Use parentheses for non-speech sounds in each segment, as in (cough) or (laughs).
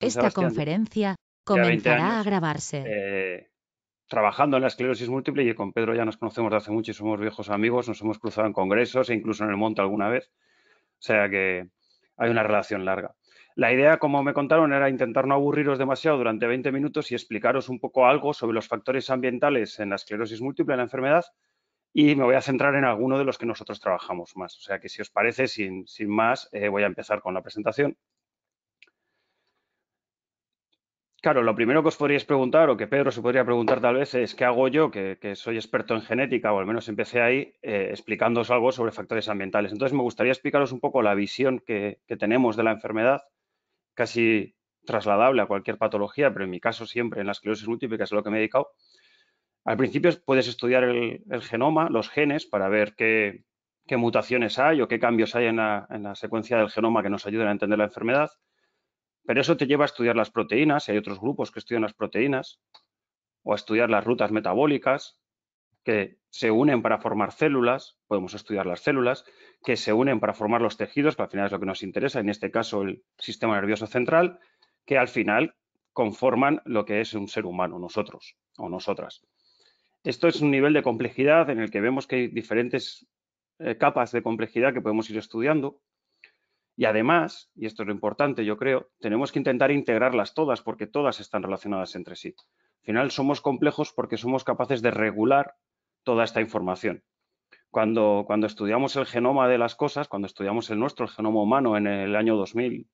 Esta conferencia comenzará a grabarse. Eh, trabajando en la esclerosis múltiple y con Pedro ya nos conocemos de hace mucho y somos viejos amigos, nos hemos cruzado en congresos e incluso en el monte alguna vez. O sea que hay una relación larga. La idea, como me contaron, era intentar no aburriros demasiado durante 20 minutos y explicaros un poco algo sobre los factores ambientales en la esclerosis múltiple, en la enfermedad, y me voy a centrar en alguno de los que nosotros trabajamos más. O sea que si os parece, sin, más, eh, voy a empezar con la presentación. Claro, lo primero que os podríais preguntar, o que Pedro se podría preguntar tal vez, es qué hago yo, que, soy experto en genética, o al menos empecé ahí, eh, algo sobre factores ambientales. Entonces, me gustaría explicaros un poco la visión que, tenemos de la enfermedad, casi trasladable a cualquier patología, pero en mi caso siempre en la esclerosis múltiple, que es a lo que me he dedicado. Al principio puedes estudiar el, genoma, los genes, para ver qué, mutaciones hay o qué cambios hay en la secuencia del genoma que nos ayuden a entender la enfermedad. Pero eso te lleva a estudiar las proteínas, hay otros grupos que estudian las proteínas, o a estudiar las rutas metabólicas que se unen para formar células, podemos estudiar las células, que se unen para formar los tejidos, que al final es lo que nos interesa, en este caso el sistema nervioso central, que al final conforman lo que es un ser humano, nosotros o nosotras. Esto es un nivel de complejidad en el que vemos que hay diferentes eh, capas de complejidad que podemos ir estudiando y además, y esto es lo importante, yo creo, tenemos que intentar integrarlas todas porque todas están relacionadas entre sí. Al final somos complejos porque somos capaces de regular toda esta información. Cuando, cuando estudiamos el genoma de las cosas, cuando estudiamos el nuestro, el genoma humano, en el año 2000,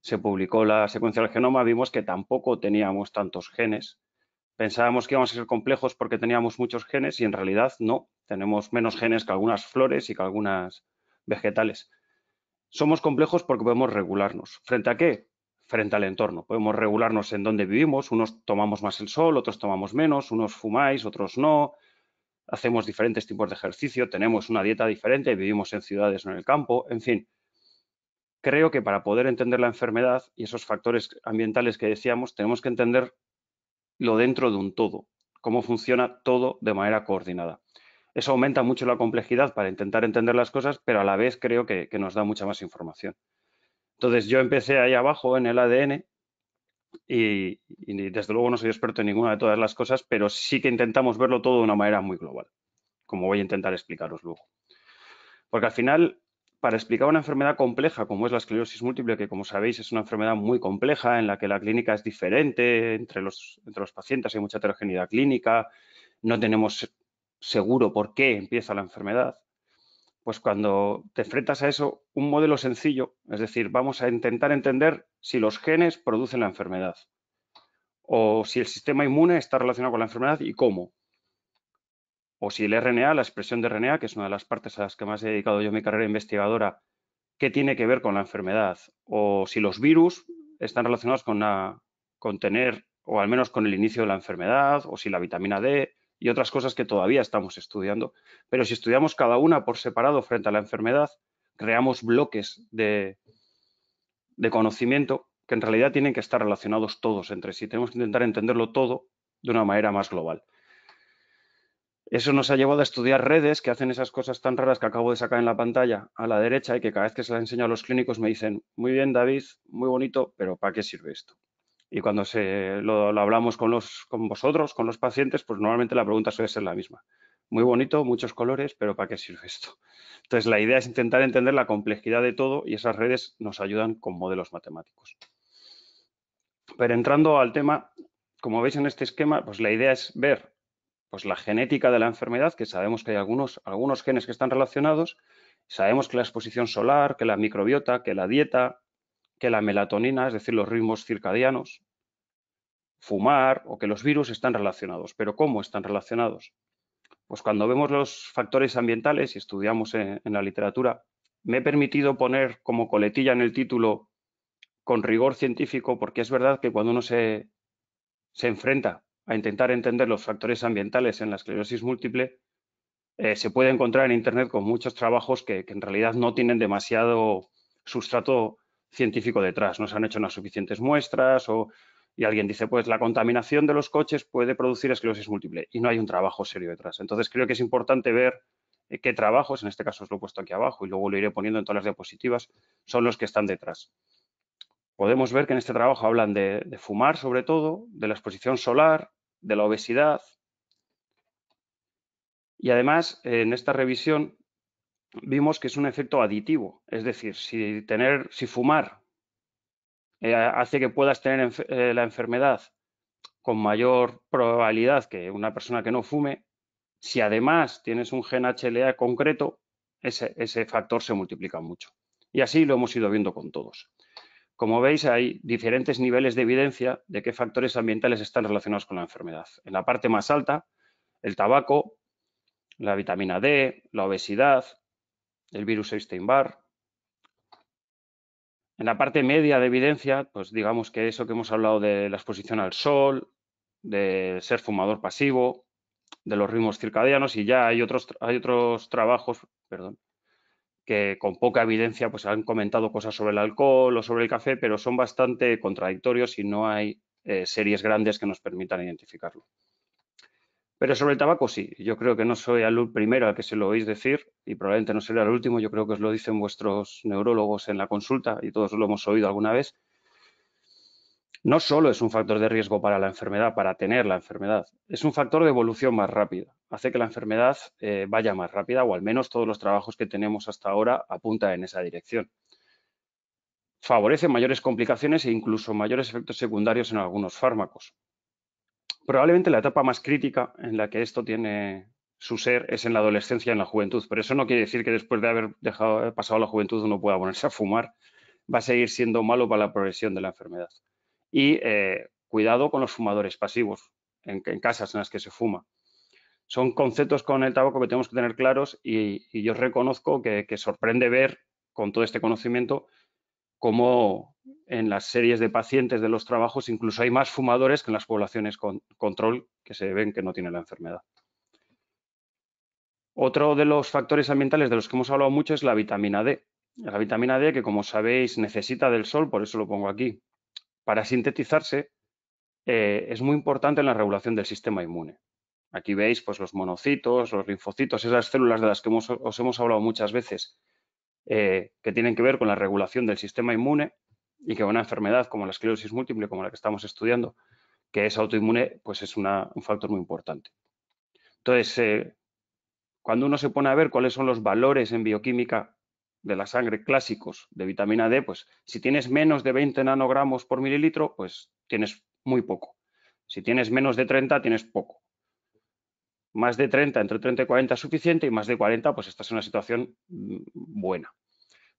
se publicó la secuencia del genoma, vimos que tampoco teníamos tantos genes. Pensábamos que íbamos a ser complejos porque teníamos muchos genes y en realidad no, tenemos menos genes que algunas flores y que algunas vegetales somos complejos porque podemos regularnos. ¿Frente a qué? Frente al entorno. Podemos regularnos en dónde vivimos. Unos tomamos más el sol, otros tomamos menos, unos fumáis, otros no. Hacemos diferentes tipos de ejercicio, tenemos una dieta diferente, vivimos en ciudades, o en el campo. En fin, creo que para poder entender la enfermedad y esos factores ambientales que decíamos, tenemos que entender lo dentro de un todo, cómo funciona todo de manera coordinada eso aumenta mucho la complejidad para intentar entender las cosas, pero a la vez creo que, nos da mucha más información. Entonces yo empecé ahí abajo en el ADN y, desde luego no soy experto en ninguna de todas las cosas, pero sí que intentamos verlo todo de una manera muy global, como voy a intentar explicaros luego. Porque al final, para explicar una enfermedad compleja como es la esclerosis múltiple, que como sabéis es una enfermedad muy compleja en la que la clínica es diferente, entre los, entre los pacientes hay mucha heterogeneidad clínica, no tenemos seguro por qué empieza la enfermedad, pues cuando te enfrentas a eso, un modelo sencillo, es decir, vamos a intentar entender si los genes producen la enfermedad o si el sistema inmune está relacionado con la enfermedad y cómo. O si el RNA, la expresión de RNA, que es una de las partes a las que más he dedicado yo mi carrera investigadora, qué tiene que ver con la enfermedad. O si los virus están relacionados con, con tener, o al menos con el inicio de la enfermedad, o si la vitamina D, y otras cosas que todavía estamos estudiando. Pero si estudiamos cada una por separado frente a la enfermedad, creamos bloques de, conocimiento que en realidad tienen que estar relacionados todos entre sí. Tenemos que intentar entenderlo todo de una manera más global. Eso nos ha llevado a estudiar redes que hacen esas cosas tan raras que acabo de sacar en la pantalla a la derecha y que cada vez que se las enseño a los clínicos me dicen, muy bien David, muy bonito, pero ¿para qué sirve esto? Y cuando se, lo, hablamos con, con vosotros, con los pacientes, pues normalmente la pregunta suele ser la misma. Muy bonito, muchos colores, pero ¿para qué sirve esto? Entonces, la idea es intentar entender la complejidad de todo y esas redes nos ayudan con modelos matemáticos. Pero entrando al tema, como veis en este esquema, pues la idea es ver pues, la genética de la enfermedad, que sabemos que hay algunos, algunos genes que están relacionados, sabemos que la exposición solar, que la microbiota, que la dieta, que la melatonina, es decir, los ritmos circadianos, fumar o que los virus están relacionados. Pero ¿cómo están relacionados? Pues cuando vemos los factores ambientales y estudiamos en, la literatura, me he permitido poner como coletilla en el título con rigor científico, porque es verdad que cuando uno se, enfrenta a intentar entender los factores ambientales en la esclerosis múltiple, eh, se puede encontrar en Internet con muchos trabajos que, en realidad no tienen demasiado sustrato científico detrás, no se han hecho unas suficientes muestras o, y alguien dice, pues la contaminación de los coches puede producir esclerosis múltiple y no hay un trabajo serio detrás. Entonces creo que es importante ver eh, qué trabajos, en este caso os lo he puesto aquí abajo y luego lo iré poniendo en todas las diapositivas, son los que están detrás. Podemos ver que en este trabajo hablan de fumar sobre todo, de la exposición solar, de la obesidad, y además, en esta revisión vimos que es un efecto aditivo. Es decir, si, tener, si fumar eh, hace que puedas tener eh, la enfermedad con mayor probabilidad que una persona que no fume, si además tienes un gen HLA concreto, ese factor se multiplica mucho. Y así lo hemos ido viendo con todos. Como veis, hay diferentes niveles de evidencia de qué factores ambientales están relacionados con la enfermedad. En la parte más alta, el tabaco, la vitamina D, la obesidad, el virus Epstein-Barr. En la parte media de evidencia, pues digamos que eso que hemos hablado de la exposición al sol, de ser fumador pasivo, de los ritmos circadianos y ya hay otros, hay otros trabajos, perdón, que con poca evidencia pues han comentado cosas sobre el alcohol o sobre el café, pero son bastante contradictorios y no hay eh, series grandes que nos permitan identificarlo. Pero sobre el tabaco sí, yo creo que no soy el primero al que se lo oís decir y probablemente no será el último, yo creo que os lo dicen vuestros neurólogos en la consulta y todos lo hemos oído alguna vez. No solo es un factor de riesgo para la enfermedad, para tener la enfermedad, es un factor de evolución más rápida, hace que la enfermedad eh, vaya más rápida o al menos todos los trabajos que tenemos hasta ahora apuntan en esa dirección. Favorece mayores complicaciones e incluso mayores efectos secundarios en algunos fármacos. Probablemente la etapa más crítica en la que esto tiene su ser es en la adolescencia y en la juventud, pero eso no quiere decir que después de haber pasado la juventud uno pueda ponerse a fumar, va a seguir siendo malo para la progresión de la enfermedad. Y eh, cuidado con los fumadores pasivos en, casas en las que se fuma. Son conceptos con el tabaco que tenemos que tener claros y, yo reconozco que sorprende ver con todo este conocimiento como en las series de pacientes de los trabajos incluso hay más fumadores que en las poblaciones con control que se ven que no tienen la enfermedad. Otro de los factores ambientales de los que hemos hablado mucho es la vitamina D. La vitamina D que como sabéis necesita del sol, por eso lo pongo aquí, para sintetizarse eh, es muy importante en la regulación del sistema inmune. Aquí veis pues, los monocitos, los linfocitos, esas células de las que os hemos hablado muchas veces, eh, que tienen que ver con la regulación del sistema inmune y que una enfermedad como la esclerosis múltiple, como la que estamos estudiando, que es autoinmune, pues es un factor muy importante. Entonces, eh, cuando uno se pone a ver cuáles son los valores en bioquímica de la sangre clásicos de vitamina D, pues si tienes menos de 20 nanogramos por mililitro, pues tienes muy poco. Si tienes menos de 30, tienes poco. Más de 30, entre 30 y 40 es suficiente y más de 40, pues esta es una situación mm, buena.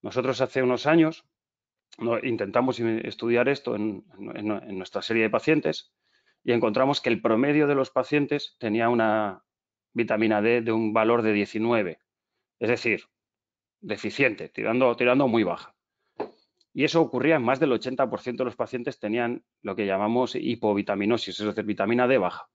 Nosotros hace unos años intentamos estudiar esto en, nuestra serie de pacientes y encontramos que el promedio de los pacientes tenía una vitamina D de un valor de 19, es decir, deficiente, tirando, tirando muy baja. Y eso ocurría en más del 80% de los pacientes tenían lo que llamamos hipovitaminosis, es decir, vitamina D baja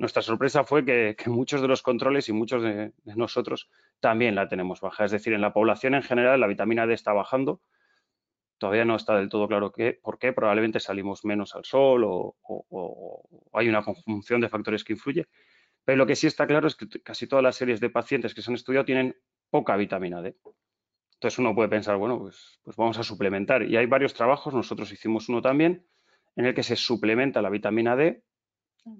nuestra sorpresa fue que, muchos de los controles y muchos de, nosotros también la tenemos baja. Es decir, en la población en general la vitamina D está bajando. Todavía no está del todo claro qué, por qué. Probablemente salimos menos al sol o, o hay una conjunción de factores que influye. Pero lo que sí está claro es que casi todas las series de pacientes que se han estudiado tienen poca vitamina D. Entonces uno puede pensar, bueno, pues, pues vamos a suplementar. Y hay varios trabajos, nosotros hicimos uno también, en el que se suplementa la vitamina D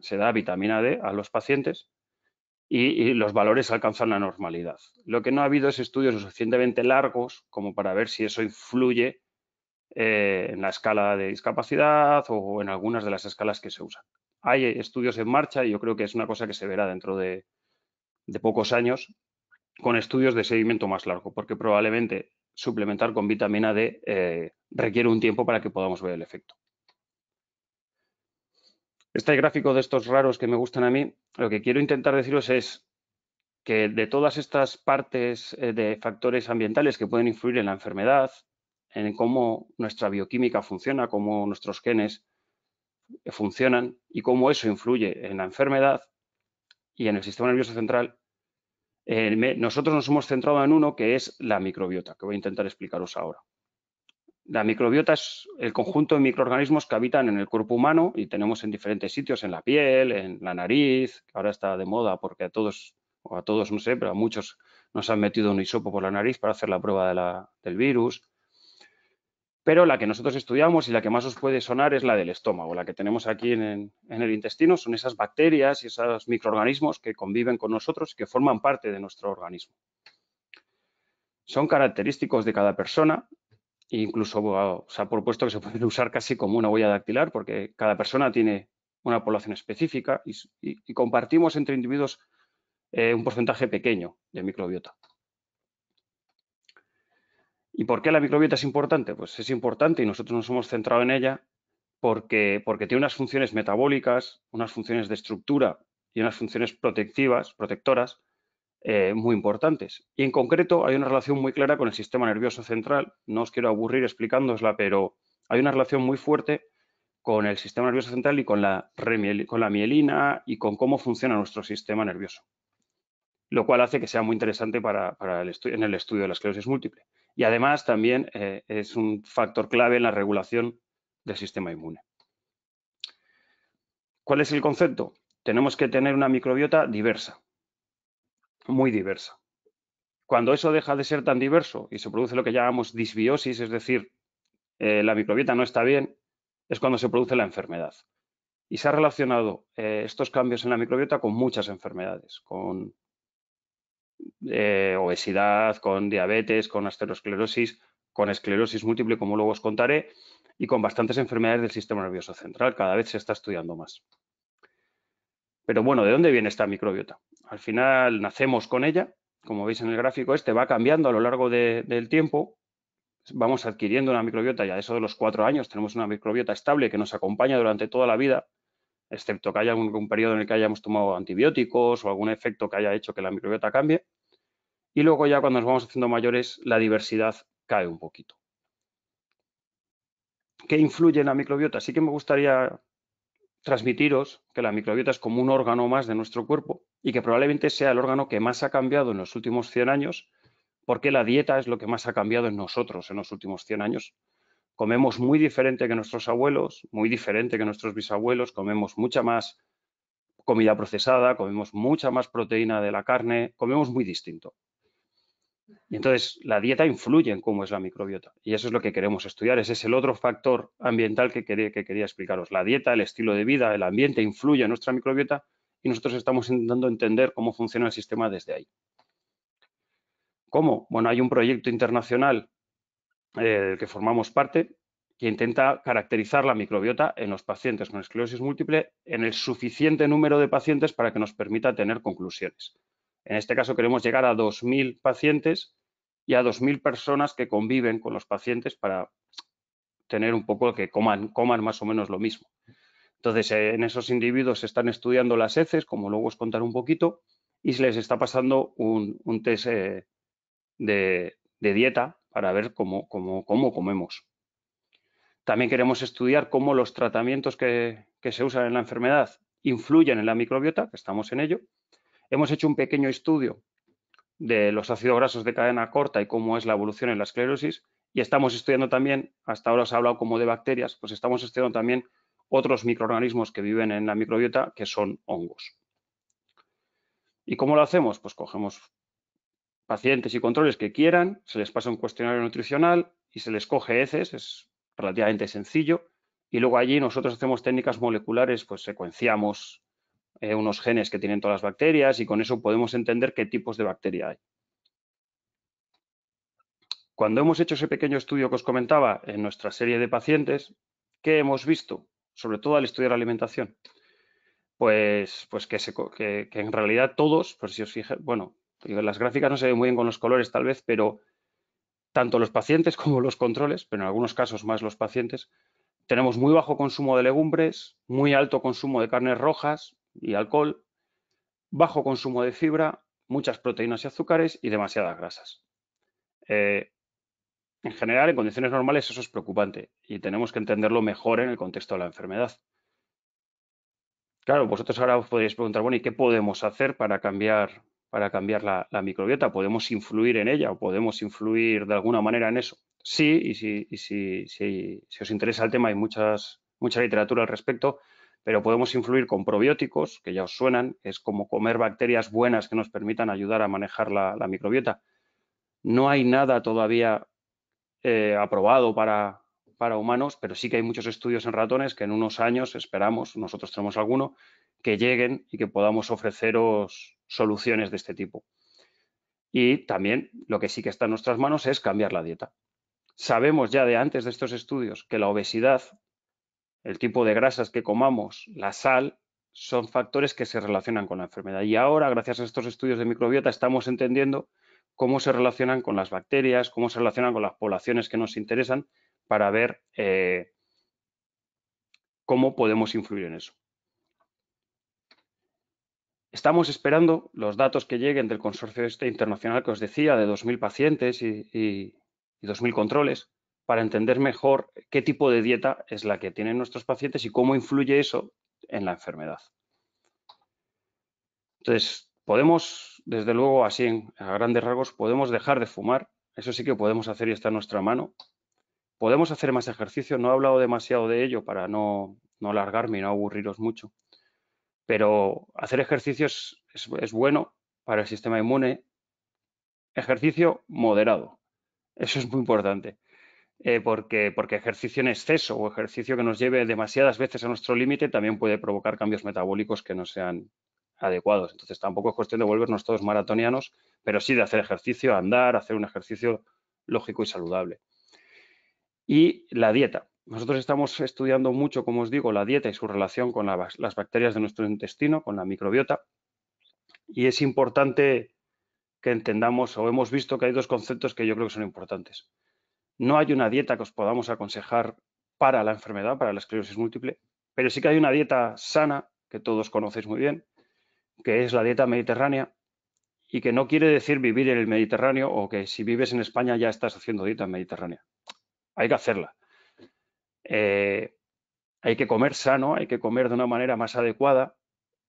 se da vitamina D a los pacientes y, los valores alcanzan la normalidad. Lo que no ha habido es estudios suficientemente largos como para ver si eso influye eh, en la escala de discapacidad o en algunas de las escalas que se usan. Hay estudios en marcha y yo creo que es una cosa que se verá dentro de, pocos años con estudios de seguimiento más largo, porque probablemente suplementar con vitamina D eh, requiere un tiempo para que podamos ver el efecto este gráfico de estos raros que me gustan a mí, lo que quiero intentar deciros es que de todas estas partes eh, de factores ambientales que pueden influir en la enfermedad, en cómo nuestra bioquímica funciona, cómo nuestros genes funcionan y cómo eso influye en la enfermedad y en el sistema nervioso central, eh, nosotros nos hemos centrado en uno que es la microbiota, que voy a intentar explicaros ahora. La microbiota es el conjunto de microorganismos que habitan en el cuerpo humano y tenemos en diferentes sitios, en la piel, en la nariz, que ahora está de moda porque a todos, o a todos no sé, pero a muchos nos han metido un hisopo por la nariz para hacer la prueba del virus. Pero la que nosotros estudiamos y la que más os puede sonar es la del estómago, la que tenemos aquí en, en, el intestino, son esas bacterias y esos microorganismos que conviven con nosotros y que forman parte de nuestro organismo. Son característicos de cada persona incluso se ha propuesto que se puede (laughs) usar casi como una huella dactilar porque cada persona tiene una población específica y, compartimos entre individuos eh, un porcentaje pequeño de microbiota. ¿Y por qué la microbiota es importante? Pues es importante y nosotros nos hemos centrado en ella porque, porque tiene unas funciones metabólicas, unas funciones de estructura y unas funciones protectivas, protectoras, eh, muy importantes. Y en concreto hay una relación muy clara con el sistema nervioso central. No os quiero aburrir explicándosla, pero hay una relación muy fuerte con el sistema nervioso central y con la, mielina y con cómo funciona nuestro sistema nervioso. Lo cual hace que sea muy interesante para, el en el estudio de la esclerosis múltiple. Y además también eh, es un factor clave en la regulación del sistema inmune. ¿Cuál es el concepto? Tenemos que tener una microbiota diversa muy diversa. Cuando eso deja de ser tan diverso y se produce lo que llamamos disbiosis, es decir, eh, la microbiota no está bien, es cuando se produce la enfermedad. Y se ha relacionado eh, estos cambios en la microbiota con muchas enfermedades, con eh, obesidad, con diabetes, con aterosclerosis, con esclerosis múltiple, como luego os contaré, y con bastantes enfermedades del sistema nervioso central. Cada vez se está estudiando más. Pero bueno, ¿de dónde viene esta microbiota? al final nacemos con ella, como veis en el gráfico este, va cambiando a lo largo del tiempo. Vamos adquiriendo una microbiota ya eso de los cuatro años, tenemos una microbiota estable que nos acompaña durante toda la vida, excepto que haya un periodo en el que hayamos tomado antibióticos o algún efecto que haya hecho que la microbiota cambie. Y luego ya cuando nos vamos haciendo mayores, la diversidad cae un poquito. ¿Qué influye en la microbiota? Sí que me gustaría transmitiros que la microbiota es como un órgano más de nuestro cuerpo y que probablemente sea el órgano que más ha cambiado en los últimos 100 años, porque la dieta es lo que más ha cambiado en nosotros en los últimos 100 años. Comemos muy diferente que nuestros abuelos, muy diferente que nuestros bisabuelos, comemos mucha más comida procesada, comemos mucha más proteína de la carne, comemos muy distinto. Y entonces la dieta influye en cómo es la microbiota. Y eso es lo que queremos estudiar. Ese es el otro factor ambiental que quería, explicaros. La dieta, el estilo de vida, el ambiente influye en nuestra microbiota y nosotros estamos intentando entender cómo funciona el sistema desde ahí. ¿Cómo? Bueno, hay un proyecto internacional eh, del que formamos parte que intenta caracterizar la microbiota en los pacientes con esclerosis múltiple en el suficiente número de pacientes para que nos permita tener conclusiones. En este caso queremos llegar a 2.000 pacientes y a 2.000 personas que conviven con los pacientes para tener un poco que coman, coman más o menos lo mismo. Entonces, eh, en esos individuos se están estudiando las heces, como luego os contaré un poquito, y se les está pasando un, un test eh, de, dieta para ver cómo, comemos. También queremos estudiar cómo los tratamientos que se usan en la enfermedad influyen en la microbiota, que estamos en ello, Hemos hecho un pequeño estudio de los ácidos grasos de cadena corta y cómo es la evolución en la esclerosis y estamos estudiando también, hasta ahora os ha hablado como de bacterias, pues estamos estudiando también otros microorganismos que viven en la microbiota que son hongos. ¿Y cómo lo hacemos? Pues cogemos pacientes y controles que quieran, se les pasa un cuestionario nutricional y se les coge heces, es relativamente sencillo, y luego allí nosotros hacemos técnicas moleculares, pues secuenciamos eh, unos genes que tienen todas las bacterias y con eso podemos entender qué tipos de bacteria hay. Cuando hemos hecho ese pequeño estudio que os comentaba en nuestra serie de pacientes, ¿qué hemos visto? Sobre todo al estudiar la alimentación. Pues, pues que, en realidad todos, por si os fijáis, bueno, las gráficas no se ven muy bien con los colores tal vez, pero tanto los pacientes (laughs) como los controles, pero en algunos casos más los pacientes, tenemos muy bajo consumo de legumbres, muy alto consumo de carnes rojas, y alcohol, bajo consumo de fibra, muchas proteínas y azúcares y demasiadas grasas. Eh, en general, en condiciones normales eso es preocupante y tenemos que entenderlo mejor en el contexto de la enfermedad. Claro, vosotros ahora os podríais preguntar, bueno, ¿y qué podemos hacer para cambiar, para cambiar la, microbiota? ¿Podemos influir en ella o podemos influir de alguna manera en eso? Sí, y si, os interesa el tema, hay muchas, mucha literatura al respecto pero podemos influir con probióticos, que ya os suenan, es como comer bacterias buenas que nos permitan ayudar a manejar la, microbiota. No hay nada todavía eh, aprobado para, para humanos, pero sí que hay muchos estudios en ratones que en unos años, esperamos, nosotros tenemos alguno, que lleguen y que podamos ofreceros soluciones de este tipo. Y también lo que sí que está en nuestras manos es cambiar la dieta. Sabemos ya de antes de estos estudios que la obesidad el tipo de grasas que comamos, la sal, son factores que se relacionan con la enfermedad. Y ahora, gracias a estos estudios de microbiota, estamos entendiendo cómo se relacionan con las bacterias, cómo se relacionan con las poblaciones que nos interesan para ver eh, cómo podemos influir en eso. Estamos esperando los datos que lleguen del consorcio este internacional que os decía, de 2.000 pacientes y, dos y 2.000 controles, para entender mejor qué tipo de dieta es la que tienen nuestros pacientes y cómo influye eso en la enfermedad. Entonces, podemos, desde luego, así a grandes rasgos, podemos dejar de fumar, eso sí que podemos hacer y está en nuestra mano. Podemos hacer más ejercicio, no he hablado demasiado de ello para no, no alargarme y no aburriros mucho, pero hacer ejercicio es bueno para el sistema inmune. Ejercicio moderado, eso es muy importante. Eh, porque, ejercicio en exceso o ejercicio que nos lleve demasiadas veces a nuestro límite también puede provocar cambios metabólicos que no sean adecuados. Entonces tampoco es cuestión de volvernos todos maratonianos, pero sí de hacer ejercicio, andar, hacer un ejercicio lógico y saludable. Y la dieta. Nosotros estamos estudiando mucho, como os digo, la dieta y su relación con las bacterias de nuestro intestino, con la microbiota. Y es importante que entendamos o hemos visto que hay dos conceptos que yo creo que son importantes. No hay una dieta que os podamos aconsejar para la enfermedad, para la esclerosis múltiple, pero sí que hay una dieta sana que todos conocéis muy bien, que es la dieta mediterránea y que no quiere decir vivir en el Mediterráneo o que si vives en España ya estás haciendo dieta mediterránea. Hay que hacerla. Eh, hay que comer sano, hay que comer de una manera más adecuada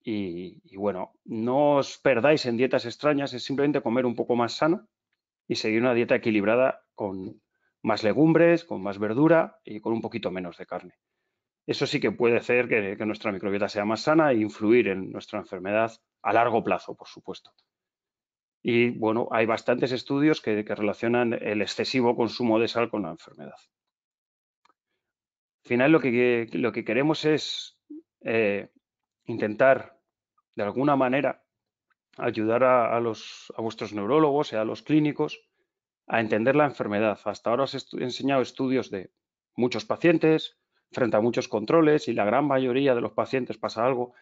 y, bueno, no os perdáis en dietas extrañas, es simplemente comer un poco más sano y seguir una dieta equilibrada con, más legumbres, con más verdura y con un poquito menos de carne. Eso sí que puede hacer que, nuestra microbiota sea más sana e influir en nuestra enfermedad a largo plazo, por supuesto. Y bueno, hay bastantes estudios que, relacionan el excesivo consumo de sal con la enfermedad. Al final lo que, queremos es eh, intentar de alguna manera ayudar a, los, a vuestros neurólogos y a los clínicos a entender la enfermedad. Hasta ahora os he enseñado estudios de muchos pacientes, frente a muchos controles y la gran mayoría de los pacientes pasa algo,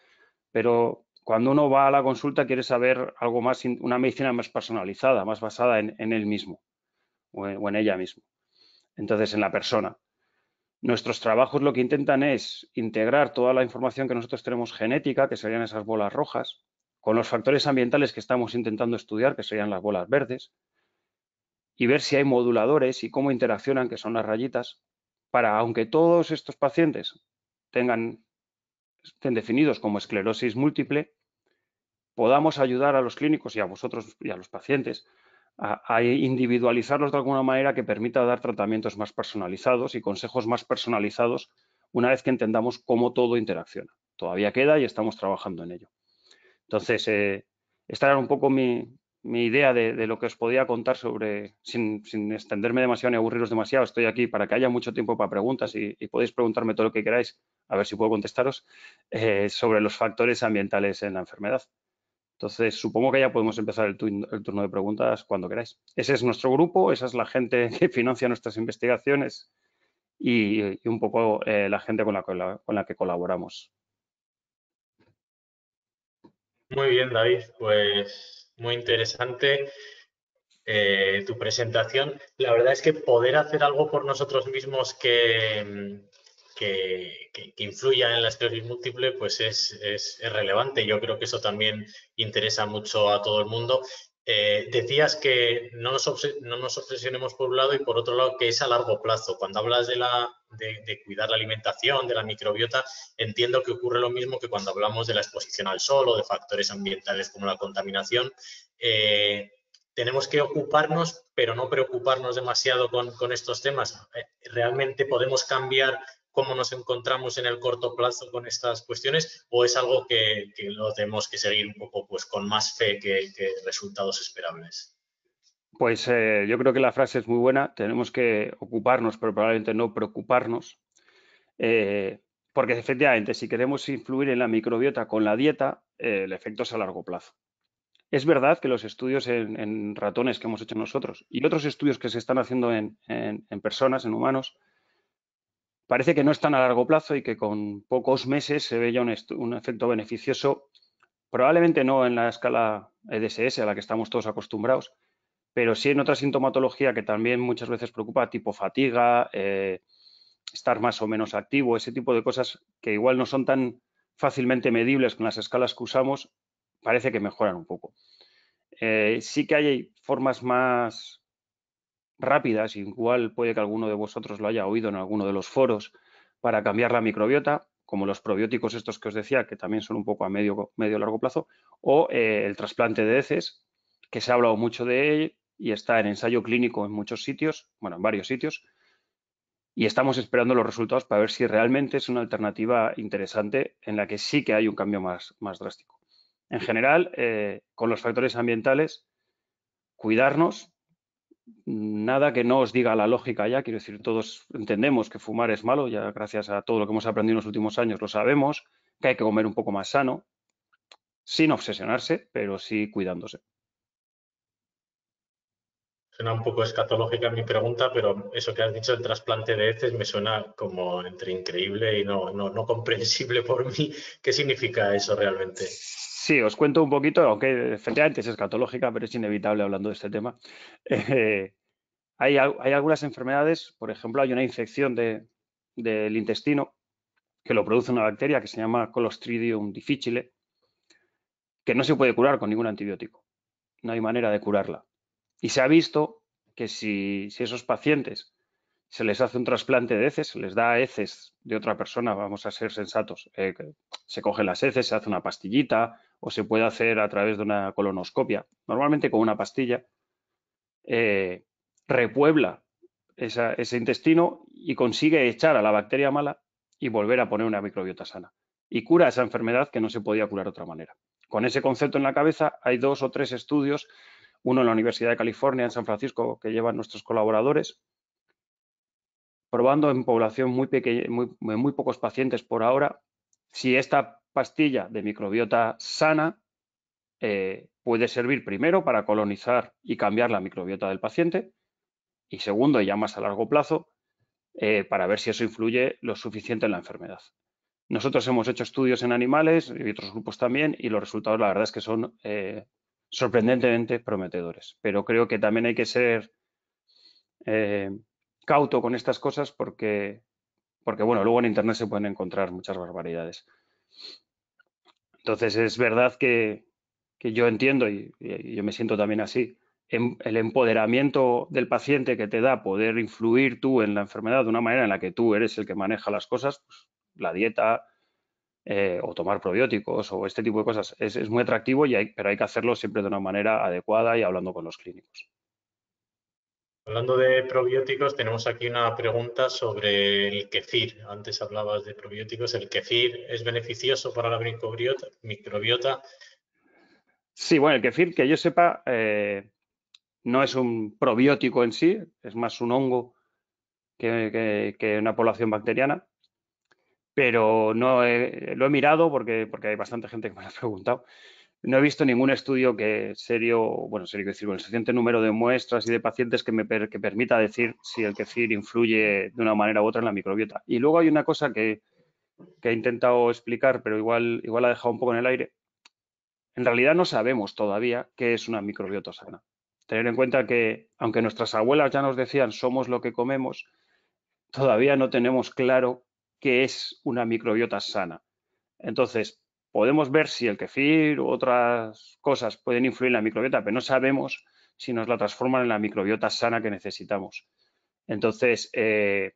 pero cuando uno va a la consulta quiere saber algo más, una medicina más personalizada, más basada en, él mismo o en, o en ella misma. Entonces, en la persona. Nuestros trabajos lo que intentan es integrar toda la información que nosotros tenemos genética, que serían esas bolas rojas, con los factores ambientales que estamos intentando estudiar, que serían las bolas verdes, y ver si hay moduladores y cómo interaccionan, que son las rayitas, para, aunque todos estos pacientes tengan, estén definidos como esclerosis múltiple, podamos ayudar a los clínicos y a vosotros y a los pacientes a, individualizarlos de alguna manera que permita dar tratamientos más personalizados y consejos más personalizados una vez que entendamos cómo todo interacciona. Todavía queda y estamos trabajando en ello. Entonces, eh, esta era un poco mi, mi idea de, lo que os podía contar sobre, sin, extenderme demasiado ni aburriros demasiado, estoy aquí para que haya mucho tiempo para preguntas y, podéis preguntarme todo lo que queráis, a ver si puedo contestaros, eh, sobre los factores ambientales en la enfermedad. Entonces, supongo que ya podemos empezar el, turno de preguntas cuando queráis. Ese es nuestro grupo, esa es la gente (laughs) que financia nuestras investigaciones y, un poco eh, la gente con la que colaboramos. Muy bien, David. Pues muy interesante eh, tu presentación. La verdad es que poder hacer algo por nosotros mismos que, que, influya en la teorías múltiple, pues es, es relevante. Yo creo que eso también interesa mucho a todo el mundo eh, decías que no nos, obsesionemos por un lado y por otro lado que es a largo plazo. Cuando hablas de, la, de, cuidar la alimentación, de la microbiota, entiendo que ocurre lo mismo que cuando hablamos de la exposición al sol o de factores ambientales como la contaminación. Eh, tenemos que ocuparnos, pero no preocuparnos demasiado con estos temas. Eh, ¿Realmente podemos cambiar cómo nos encontramos en el corto plazo con estas cuestiones o es algo que, lo tenemos que seguir un poco pues, con más fe que, resultados esperables? Pues eh, yo creo que la frase es muy buena. Tenemos que ocuparnos, pero probablemente no preocuparnos. Eh, porque efectivamente, si queremos influir en la microbiota con la dieta, eh, el efecto es a largo plazo. Es verdad que los estudios en, ratones que hemos hecho nosotros y otros estudios que se están haciendo en personas, en humanos, parece que no es tan a largo plazo y que con pocos meses se ve ya un, efecto beneficioso, probablemente no en la escala EDSS a la que estamos todos acostumbrados, pero sí en otra sintomatología que también muchas veces preocupa, tipo fatiga, eh, estar más o menos activo, ese tipo de cosas que igual no son tan fácilmente medibles con las escalas que usamos, parece que mejoran un poco. Eh, sí que hay formas más rápidas, igual puede que alguno de vosotros lo haya oído en alguno de los foros, para cambiar la microbiota, como los probióticos estos que os decía, que también son un poco a medio, medio largo plazo, o eh, el trasplante de heces, que se ha hablado mucho de él y está en ensayo clínico en muchos sitios, bueno, en varios sitios, y estamos esperando los resultados para ver si realmente es una alternativa interesante en la que sí que hay un cambio más, más drástico. En general, eh, con los factores ambientales, cuidarnos, nada que no os diga la lógica ya. Quiero decir, todos entendemos que fumar es malo, ya gracias a todo lo que hemos aprendido en los últimos años lo sabemos, que hay que comer un poco más sano, sin obsesionarse, pero sí cuidándose. Suena un poco escatológica mi pregunta, pero eso que has dicho del trasplante de heces me suena como entre increíble y no, no, no comprensible por mí. ¿Qué significa eso realmente? Sí, os cuento un poquito, aunque efectivamente es escatológica, pero es inevitable hablando de este tema. (laughs) Eh, hay, algunas enfermedades, por ejemplo, hay una infección del intestino que lo produce una bacteria que se llama Colostridium difficile, que no se puede curar con ningún antibiótico. No hay manera de curarla. Y se ha visto que si esos pacientes se les hace un trasplante de heces, se les da heces de otra persona, vamos a ser sensatos. Eh, se cogen las heces, se hace una pastillita o se puede hacer a través de una colonoscopia, normalmente con una pastilla. Eh, repuebla ese intestino y consigue echar a la bacteria mala y volver a poner una microbiota sana. Y cura esa enfermedad que no se podía curar de otra manera. Con ese concepto en la cabeza hay dos o tres estudios, uno en la Universidad de California en San Francisco que llevan nuestros colaboradores, probando en población muy pequeña, muy, muy pocos pacientes por ahora, si esta pastilla de microbiota sana eh, puede servir primero para colonizar y cambiar la microbiota del paciente y segundo, ya más a largo plazo, eh, para ver si eso influye lo suficiente en la enfermedad. Nosotros hemos hecho estudios en animales y otros grupos también y los resultados la verdad es que son eh, sorprendentemente prometedores, pero creo que también hay que ser cauto con estas cosas porque, porque, bueno, luego en Internet se pueden encontrar muchas barbaridades. Entonces, es verdad que, que yo entiendo y, yo me siento también así. Em, el empoderamiento del paciente que te da poder influir tú en la enfermedad de una manera en la que tú eres el que maneja las cosas, pues, la dieta eh, o tomar probióticos o este tipo de cosas, es, es muy atractivo, y pero hay que hacerlo siempre de una manera adecuada y hablando con los clínicos. Hablando de probióticos, tenemos aquí una pregunta sobre el kefir. Antes hablabas de probióticos. ¿El kefir es beneficioso para la microbiota? Sí, bueno, el kefir, que yo sepa, eh, no es un probiótico en sí, es más un hongo que, una población bacteriana. Pero no lo he mirado porque, porque hay bastante gente que me lo ha preguntado no he visto ningún estudio que serio, bueno, serio que decir, con el suficiente número de muestras y de pacientes que me permita decir si el kefir influye de una manera u otra en la microbiota. Y luego hay una cosa que, he intentado explicar, pero igual, igual la dejado un poco en el aire. En realidad no sabemos todavía qué es una microbiota sana. Tener en cuenta que, aunque nuestras abuelas ya nos decían somos lo que comemos, todavía no tenemos claro qué es una microbiota sana. Entonces, podemos ver si el kefir u otras cosas pueden influir en la microbiota, pero no sabemos si nos la transforman en la microbiota sana que necesitamos. Entonces, eh,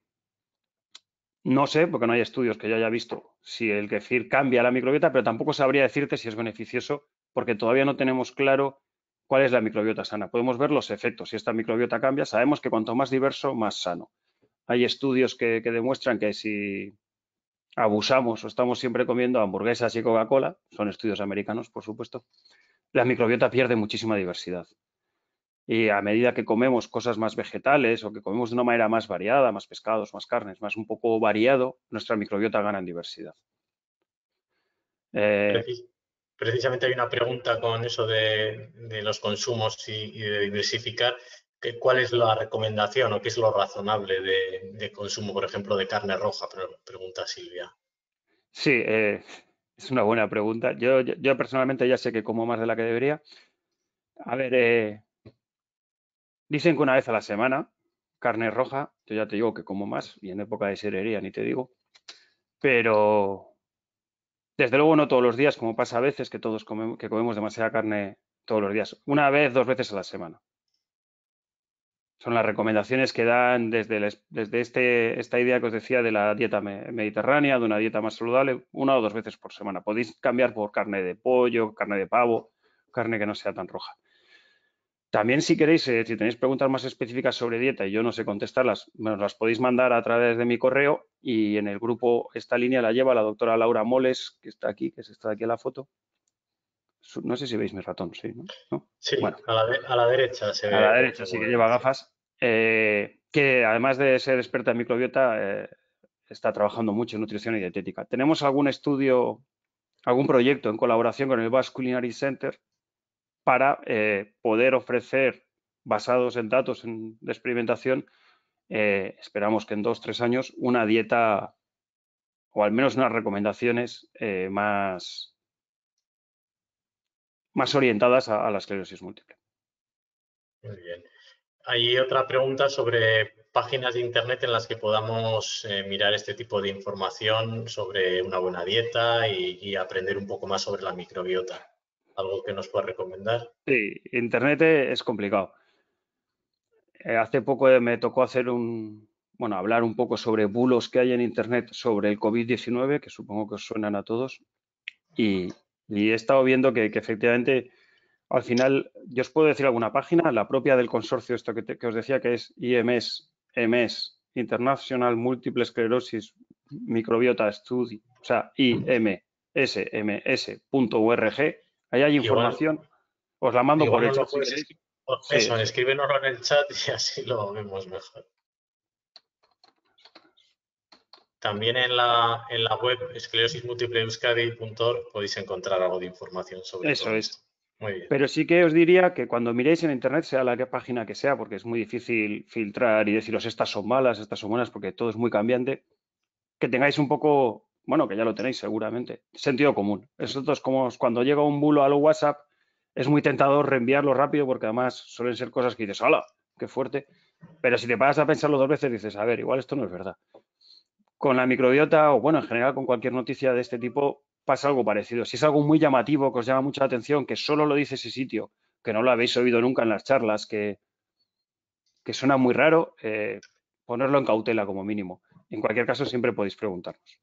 no sé, porque no hay estudios que yo haya visto, si el kefir cambia la microbiota, pero tampoco sabría decirte si es beneficioso, porque todavía no tenemos claro cuál es la microbiota sana. Podemos ver los efectos. Si esta microbiota cambia, sabemos que cuanto más diverso, más sano. Hay estudios que demuestran que si abusamos o estamos siempre comiendo hamburguesas y Coca-Cola, son estudios americanos, por supuesto, la microbiota pierde muchísima diversidad. Y a medida que comemos cosas más vegetales o que comemos de una manera más variada, más pescados, más carnes, más un poco variado, nuestra microbiota gana en diversidad. Eh, precisamente hay una pregunta con eso de, los consumos y, de diversificar cuál es la recomendación o qué es lo razonable de, consumo, por ejemplo, de carne roja, pregunta Silvia. Sí, eh, es una buena pregunta. Yo, personalmente ya sé que como más de la que debería. A ver, eh, dicen que una vez a la semana, carne roja, yo ya te digo que como más, y en época de serería ni te digo, pero desde luego no todos los días, como pasa a veces que todos que comemos demasiada carne todos los días, una vez, dos veces a la semana son las recomendaciones que dan desde, desde este, esta idea que os decía de la dieta mediterránea, de una dieta más saludable, una o dos veces por semana. Podéis cambiar por carne de pollo, carne de pavo, carne que no sea tan roja. También si queréis, eh, si tenéis preguntas más específicas sobre dieta y yo no sé contestarlas, nos las podéis mandar a través de mi correo y en el grupo esta línea la lleva la doctora Laura Moles, que está aquí, que es está aquí en la foto, no sé si veis mi ratón, sí, ¿no? Sí, a, la derecha se ve. A la derecha, sí que lleva gafas. Eh, que además de ser experta en microbiota, eh, está trabajando mucho en nutrición y dietética. Tenemos algún estudio, algún proyecto en colaboración con el Basque Culinary Center para eh, poder ofrecer, basados en datos de experimentación, esperamos que en dos, tres años, una dieta o al menos unas recomendaciones más, más orientadas a, la esclerosis múltiple. Muy bien. Hay otra pregunta sobre páginas de internet en las que podamos eh, mirar este tipo de información sobre una buena dieta y, aprender un poco más sobre la microbiota. ¿Algo que nos pueda recomendar? Sí, internet e, es complicado. Eh, hace poco eh, me tocó hacer un, bueno, hablar un poco sobre bulos que hay en internet sobre el COVID-19, que supongo que os suenan a todos, y, y he estado viendo que, efectivamente, al final, yo os puedo decir alguna página, la propia del consorcio, esto que, os decía que es IMS, MS, International Multiple Sclerosis Microbiota Study, o sea, imsms.org. Ahí hay información, os la mando por el chat. Escríbenoslo en el chat y (laughs) así lo vemos mejor. También en la, en la web esclerosismultipleeuskadi.org podéis encontrar algo de información sobre eso. Eso es. Muy bien. Pero sí que os diría que cuando miréis en Internet, sea la página que sea, porque es muy difícil filtrar y deciros estas son malas, estas son buenas, porque todo es muy cambiante, que tengáis un poco, bueno, que ya lo tenéis seguramente, sentido común. Nosotros, como cuando llega un bulo a lo WhatsApp, es muy tentador reenviarlo rápido, porque además suelen ser cosas que dices, ¡hala! ¡Qué fuerte! Pero si te paras a pensarlo dos veces, dices, a ver, igual esto no es verdad con la microbiota o, bueno, en general con cualquier noticia de este tipo pasa algo parecido. Si es algo muy llamativo, que os llama mucha atención, que solo lo dice ese sitio, que no lo habéis oído nunca en las charlas, que, que suena muy raro, eh, ponerlo en cautela como mínimo. En cualquier caso, siempre podéis preguntarnos.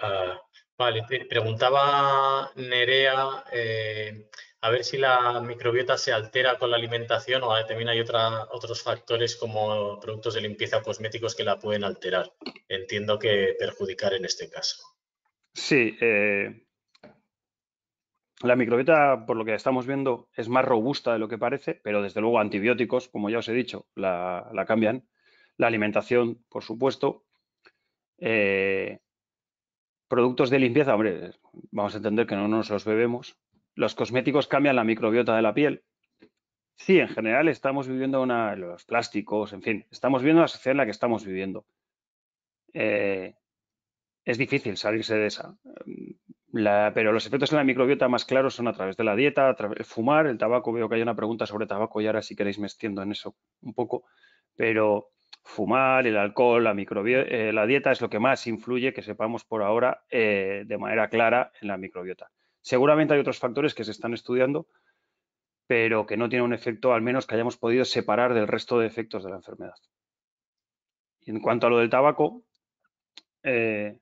Ah, vale, preguntaba Nerea... Eh, a ver si la microbiota se altera con la alimentación o ah, también hay otros factores como productos de limpieza cosméticos que la pueden alterar. Entiendo que perjudicar en este caso. Sí, eh, la microbiota, por lo que estamos viendo, es más robusta de lo que parece, pero desde luego antibióticos, como ya os he dicho, la, cambian. La alimentación, por supuesto. Eh, productos de limpieza, hombre, vamos a entender que no nos los bebemos, los cosméticos cambian la microbiota de la piel. Sí, en general estamos viviendo una, los plásticos, en fin, estamos viviendo la sociedad en la que estamos viviendo. Eh, es difícil salirse de esa. pero los efectos en la microbiota más claros son a través de la dieta, a través, fumar, el tabaco. Veo que hay una pregunta sobre tabaco y ahora si queréis me en eso un poco. Pero fumar, el alcohol, eh, la, dieta es lo que más influye, que sepamos por ahora, eh, de manera clara en la microbiota. Seguramente hay otros factores que se están estudiando, pero que no tiene un efecto, al menos que hayamos podido separar del resto de efectos de la enfermedad. Y en cuanto a lo del tabaco, eh,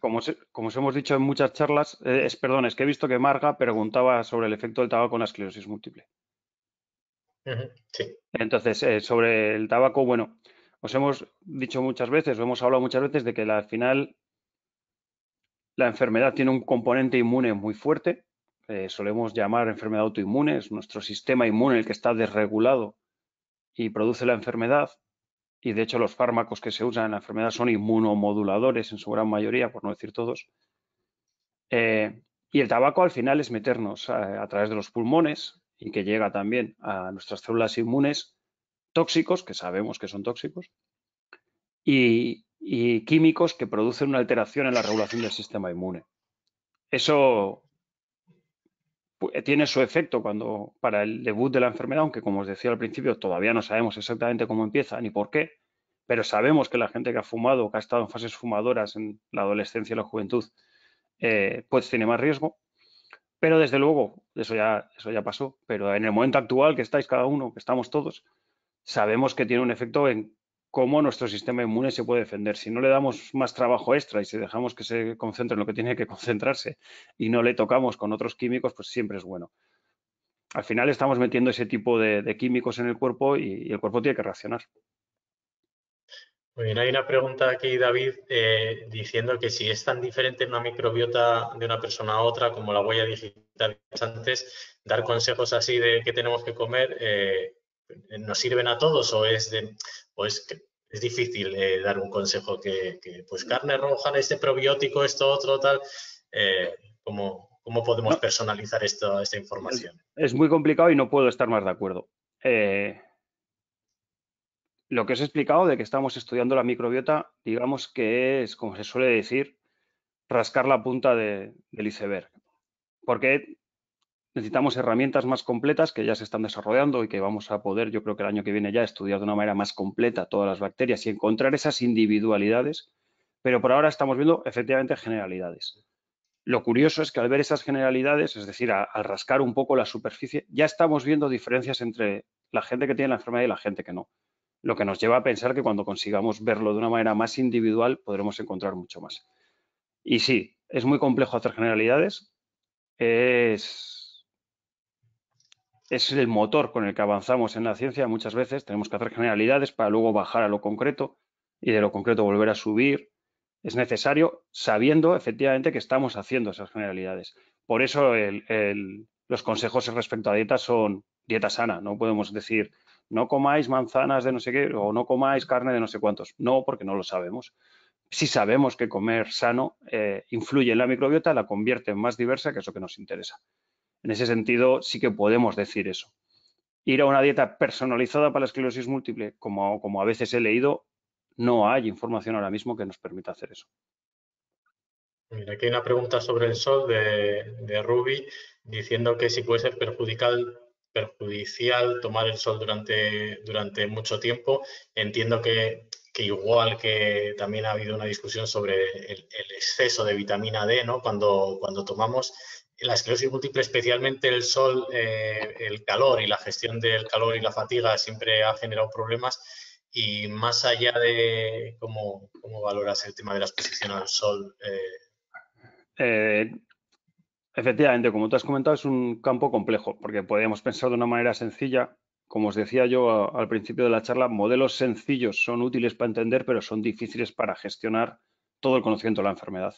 como, os, hemos dicho en muchas charlas, eh, es, perdón, es que he visto que Marga preguntaba sobre el efecto del tabaco en la esclerosis múltiple. Sí. Entonces, eh, sobre el tabaco, bueno, os hemos dicho muchas veces, o hemos hablado muchas veces de que al final la enfermedad tiene un componente inmune muy fuerte, eh, solemos llamar enfermedad autoinmune, es nuestro sistema inmune el que está desregulado y produce la enfermedad. Y de hecho los fármacos que se usan en la enfermedad son inmunomoduladores en su gran mayoría, por no decir todos. Eh, y el tabaco al final es meternos a través de los pulmones y que llega también a nuestras células inmunes tóxicos, que sabemos que son tóxicos, y, y químicos que producen una alteración en la regulación del sistema inmune. Eso eh, tiene su efecto cuando para el debut de la enfermedad, aunque como os decía al principio, todavía no sabemos exactamente cómo empieza ni por qué, pero sabemos que la gente que ha fumado o que ha estado en fases fumadoras en la adolescencia y la juventud, eh, pues tiene más riesgo. Pero desde luego, eso ya, eso ya pasó, pero en el momento actual que estáis cada uno, que estamos todos, sabemos que tiene un efecto en cómo nuestro sistema inmune se puede defender. Si no le damos más trabajo extra y si dejamos que se concentre en lo que tiene que concentrarse y no le tocamos con otros químicos, pues siempre es bueno. Al final estamos metiendo ese tipo de, químicos en el cuerpo y, el cuerpo tiene que reaccionar. Muy bien, hay una pregunta aquí, David, eh, diciendo que si es tan diferente una microbiota de una persona a otra, como la huella digital antes, dar consejos así de qué tenemos que comer, eh, ¿nos sirven a todos o es de, pues, es difícil eh, dar un consejo que, pues carne roja, este probiótico, esto, otro, tal, eh, ¿cómo, podemos personalizar esta información? Es, muy complicado y no puedo estar más de acuerdo. Eh, lo que os he explicado de que estamos estudiando la microbiota, digamos que es, como se suele decir, rascar la punta del iceberg. Porque necesitamos herramientas más completas que ya se están desarrollando y que vamos a poder, yo creo que el año que viene ya, estudiar de una manera más completa todas las bacterias y encontrar esas individualidades, pero por ahora estamos viendo efectivamente generalidades. Lo curioso es que al ver esas generalidades, es decir, al rascar un poco la superficie, ya estamos viendo diferencias entre la gente que tiene la enfermedad y la gente que no. Lo que nos lleva a pensar que cuando consigamos verlo de una manera más individual podremos encontrar mucho más. Y sí, es muy complejo hacer generalidades. Es, es el motor con el que avanzamos en la ciencia muchas veces. Tenemos que hacer generalidades para luego bajar a lo concreto y de lo concreto volver a subir. Es necesario sabiendo efectivamente que estamos haciendo esas generalidades. Por eso los consejos respecto a dieta son dieta sana. No podemos decir no comáis manzanas de no sé qué o no comáis carne de no sé cuántos. No, porque no lo sabemos. Si sabemos que comer sano eh, influye en la microbiota, la convierte en más diversa, que es lo que nos interesa. En ese sentido, sí que podemos decir eso. Ir a una dieta personalizada para la esclerosis múltiple, como, como a veces he leído, no hay información ahora mismo que nos permita hacer eso. Mira, aquí hay una pregunta sobre el sol de, de Ruby, diciendo que si puede ser perjudicial, perjudicial tomar el sol durante, mucho tiempo. Entiendo que, igual que también ha habido una discusión sobre el, exceso de vitamina D, cuando tomamos, la esclerosis múltiple, especialmente el sol, eh, el calor y la gestión del calor y la fatiga siempre ha generado problemas. Y más allá de cómo, valoras el tema de la exposición al sol. Eh. Eh, efectivamente, como tú has comentado, es un campo complejo, porque podríamos pensar de una manera sencilla. Como os decía yo al principio de la charla, modelos sencillos son útiles para entender, pero son difíciles para gestionar todo el conocimiento de la enfermedad.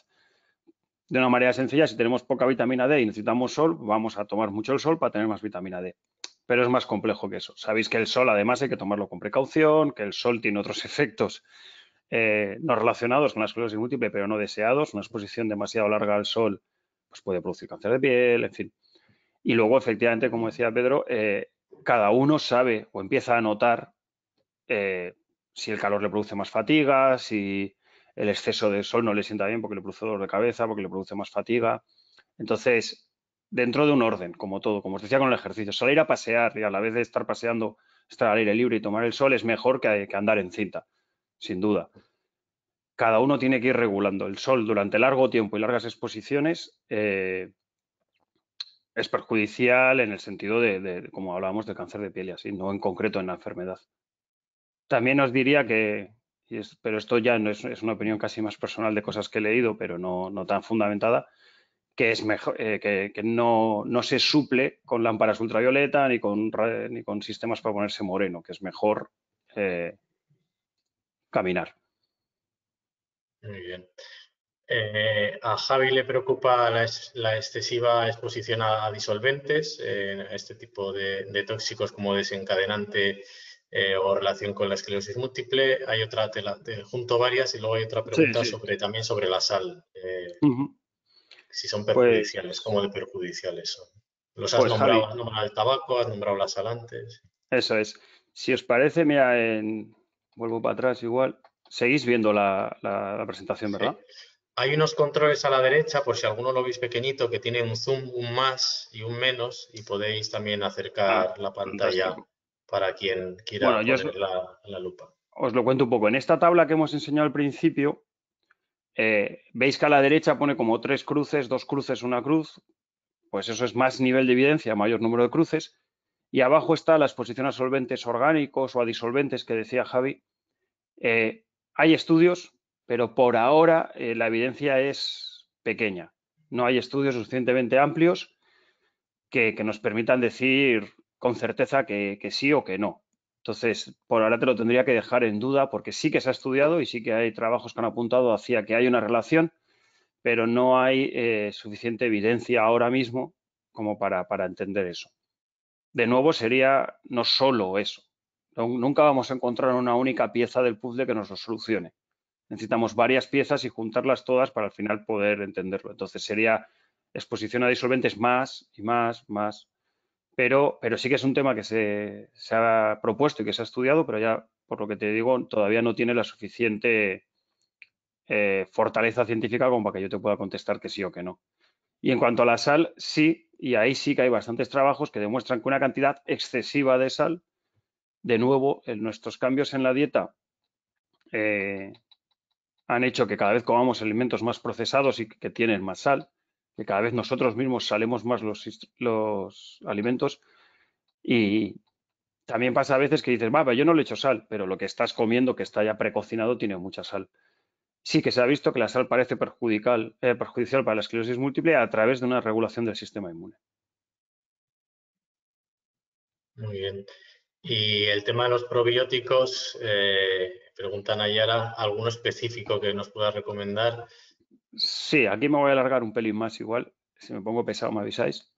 De una manera sencilla, si tenemos poca vitamina D y necesitamos sol, vamos a tomar mucho el sol para tener más vitamina D. Pero es más complejo que eso. Sabéis que el sol, además, hay que tomarlo con precaución, que el sol tiene otros (laughs) efectos eh, no relacionados con la esclerosis múltiple, pero no deseados. Una exposición demasiado larga al sol pues puede producir cáncer de piel, en fin. Y luego, efectivamente, como decía Pedro, eh, cada uno sabe o empieza a notar eh, si el calor le produce más fatiga, si el exceso de sol no le sienta bien porque le produce dolor de cabeza, porque le produce más fatiga. Entonces, dentro de un orden, como todo, como os decía con el ejercicio, salir a pasear y a la vez de estar paseando, estar al aire libre y tomar el sol es mejor que, que andar en cinta, sin duda. Cada uno tiene que ir regulando. El sol durante largo tiempo y largas exposiciones eh, es perjudicial en el sentido de, como hablábamos, de cáncer de piel y así, no en concreto en la enfermedad. También os diría que, pero esto ya es, una opinión casi más personal de cosas que he leído, pero no, tan fundamentada, que es mejor, eh, que, no, se suple con lámparas ultravioleta ni con, sistemas para ponerse moreno, que es mejor eh, caminar. Muy bien. Eh, a Javi le preocupa la, excesiva exposición a, a disolventes, este tipo de tóxicos como desencadenante eh, o relación con la esclerosis múltiple. Hay otra, te, junto varias y luego hay otra pregunta sobre también sobre la sal. Eh, si son pues perjudiciales, cómo de perjudiciales son. Los pues, has nombrado, el tabaco, has nombrado la sal antes. Eso es. Si os parece, mira, vuelvo para atrás igual. Seguís viendo la, presentación, ¿verdad? Hay unos controles a la derecha, por si alguno lo veis pequeñito, que tiene un zoom, un más y un menos, y podéis también acercar ah, la pantalla para quien quiera poner la, lupa. Os lo cuento un poco. En esta tabla que hemos enseñado al principio, eh, veis que a la derecha pone como tres cruces, dos cruces, una cruz. Pues eso es más nivel de evidencia, mayor número de cruces. Y abajo está la exposición a solventes orgánicos o a disolventes que decía Javi. Eh, hay estudios, pero por ahora eh, la evidencia es pequeña. No hay estudios suficientemente amplios que nos permitan decir con certeza que, que sí o que no. Entonces, por ahora te lo tendría que dejar en duda porque sí que se ha estudiado y sí que hay trabajos que han apuntado hacia que hay una relación, pero no hay eh, suficiente evidencia ahora mismo como para, para, entender eso. De nuevo, sería no solo eso. nunca vamos a encontrar una única pieza del puzzle que nos lo solucione. Necesitamos varias piezas y juntarlas todas para al final poder entenderlo. Entonces, sería exposición a disolventes más y más, más, pero, sí que es un tema que se, ha propuesto y que se ha estudiado, pero ya, por lo que te digo, todavía no tiene la suficiente eh, fortaleza científica como para que yo te pueda contestar que sí o que no. Y en cuanto a la sal, sí, y ahí sí que hay bastantes trabajos que demuestran que una cantidad excesiva de sal, de nuevo, en nuestros cambios en la dieta eh, han hecho que cada vez comamos alimentos más procesados y que tienen más sal que cada vez nosotros mismos salemos más los, alimentos y también pasa a veces que dices, va, yo no le echo sal, pero lo que estás comiendo que está ya precocinado tiene mucha sal. Sí que se ha visto que la sal parece perjudicial, eh, perjudicial para la esclerosis múltiple a través de una regulación del sistema inmune. Muy bien. Y el tema de los probióticos, eh, preguntan a Yara, ¿alguno específico que nos pueda recomendar? Sí, aquí me voy a alargar un pelín más igual. Si me pongo pesado me avisáis.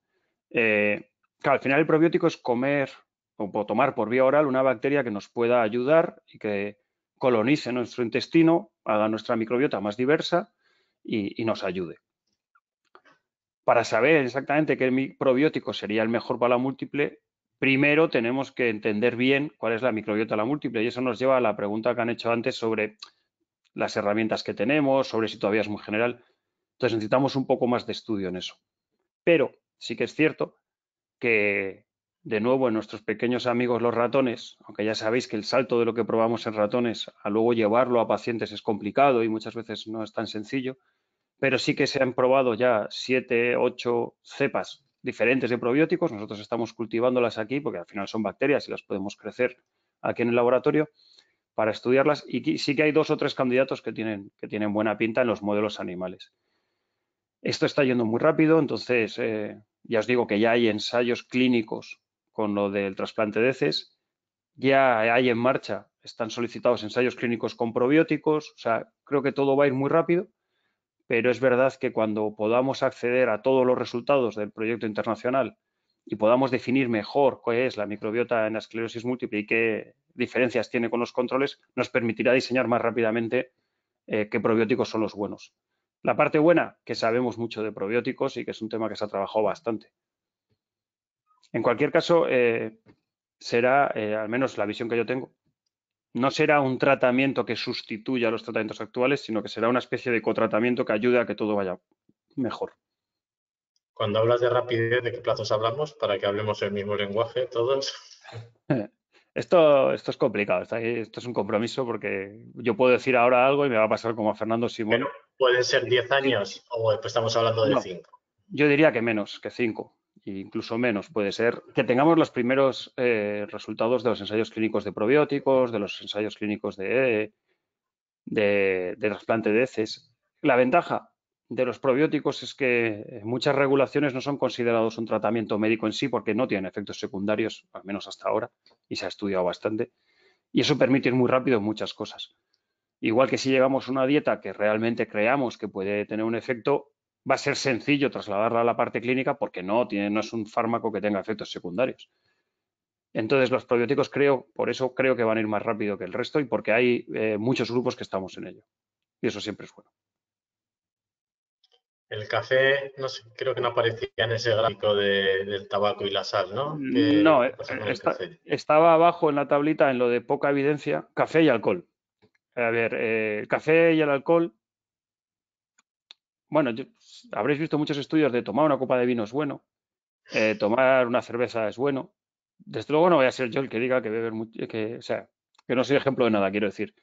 Eh, claro, al final el probiótico es comer o tomar por vía oral una bacteria que nos pueda ayudar y que colonice nuestro intestino, haga nuestra microbiota más diversa y, y nos ayude. Para saber exactamente qué probiótico sería el mejor para la múltiple, primero tenemos que entender bien cuál es la microbiota la múltiple y eso nos lleva a la pregunta que han hecho antes sobre las herramientas que tenemos, sobre si todavía es muy general. Entonces necesitamos un poco más de estudio en eso. Pero sí que es cierto que, de nuevo, en nuestros pequeños amigos los ratones, aunque ya sabéis que el salto de lo que probamos en ratones a luego llevarlo a pacientes es complicado y muchas veces no es tan sencillo, pero sí que se han probado ya siete, ocho cepas diferentes de probióticos. Nosotros estamos cultivándolas aquí porque al final son bacterias y las podemos crecer aquí en el laboratorio para estudiarlas y sí que hay dos o tres candidatos que tienen, que tienen buena pinta en los modelos animales. Esto está yendo muy rápido, entonces eh, ya os digo que ya hay ensayos clínicos con lo del trasplante de heces, ya hay en marcha, están solicitados ensayos clínicos con probióticos, o sea, creo que todo va a ir muy rápido, pero es verdad que cuando podamos acceder a todos los resultados del proyecto internacional y podamos definir mejor qué es la microbiota en la esclerosis múltiple y qué diferencias tiene con los controles, nos permitirá diseñar más rápidamente eh, qué probióticos son los buenos. La parte buena, que sabemos mucho de probióticos y que es un tema que se ha trabajado bastante. En cualquier caso, eh, será, eh, al menos la visión que yo tengo, no será un tratamiento que sustituya a los tratamientos actuales, sino que será una especie de cotratamiento que ayude a que todo vaya mejor. Cuando hablas de rapidez, ¿de qué plazos hablamos para que hablemos el mismo lenguaje todos? (laughs) Esto, esto es complicado, esto es un compromiso porque yo puedo decir ahora algo y me va a pasar como a Fernando Simón. bueno pueden ser 10 años o después estamos hablando de 5. yo diría que menos, que 5, e incluso menos puede ser. Que tengamos los primeros eh, resultados de los ensayos clínicos de probióticos, de los ensayos clínicos de, de, de trasplante de heces. La ventaja, de los probióticos es que eh, muchas regulaciones no son considerados un tratamiento médico en sí porque no tienen efectos secundarios, al menos hasta ahora, y se ha estudiado bastante. Y eso permite ir muy rápido muchas cosas. Igual que si llevamos una dieta que realmente creamos que puede tener un efecto, va a ser sencillo trasladarla a la parte clínica porque no, tiene, no es un fármaco que tenga efectos secundarios. Entonces los probióticos creo, por eso creo que van a ir más rápido que el resto y porque hay eh, muchos grupos que estamos en ello. Y eso siempre es bueno. El café, no sé, creo que no aparecía en ese gráfico de, del tabaco y la sal, ¿no? Mm, no, eh, estaba abajo en la tablita, en lo de poca evidencia, café y alcohol. A ver, el eh, café y el alcohol. Bueno, habréis visto muchos estudios de tomar una copa de vino es bueno, eh, tomar una cerveza es bueno. Desde luego no voy a ser yo el que diga que beber mucho, que, o sea, que no soy ejemplo de nada, quiero decir.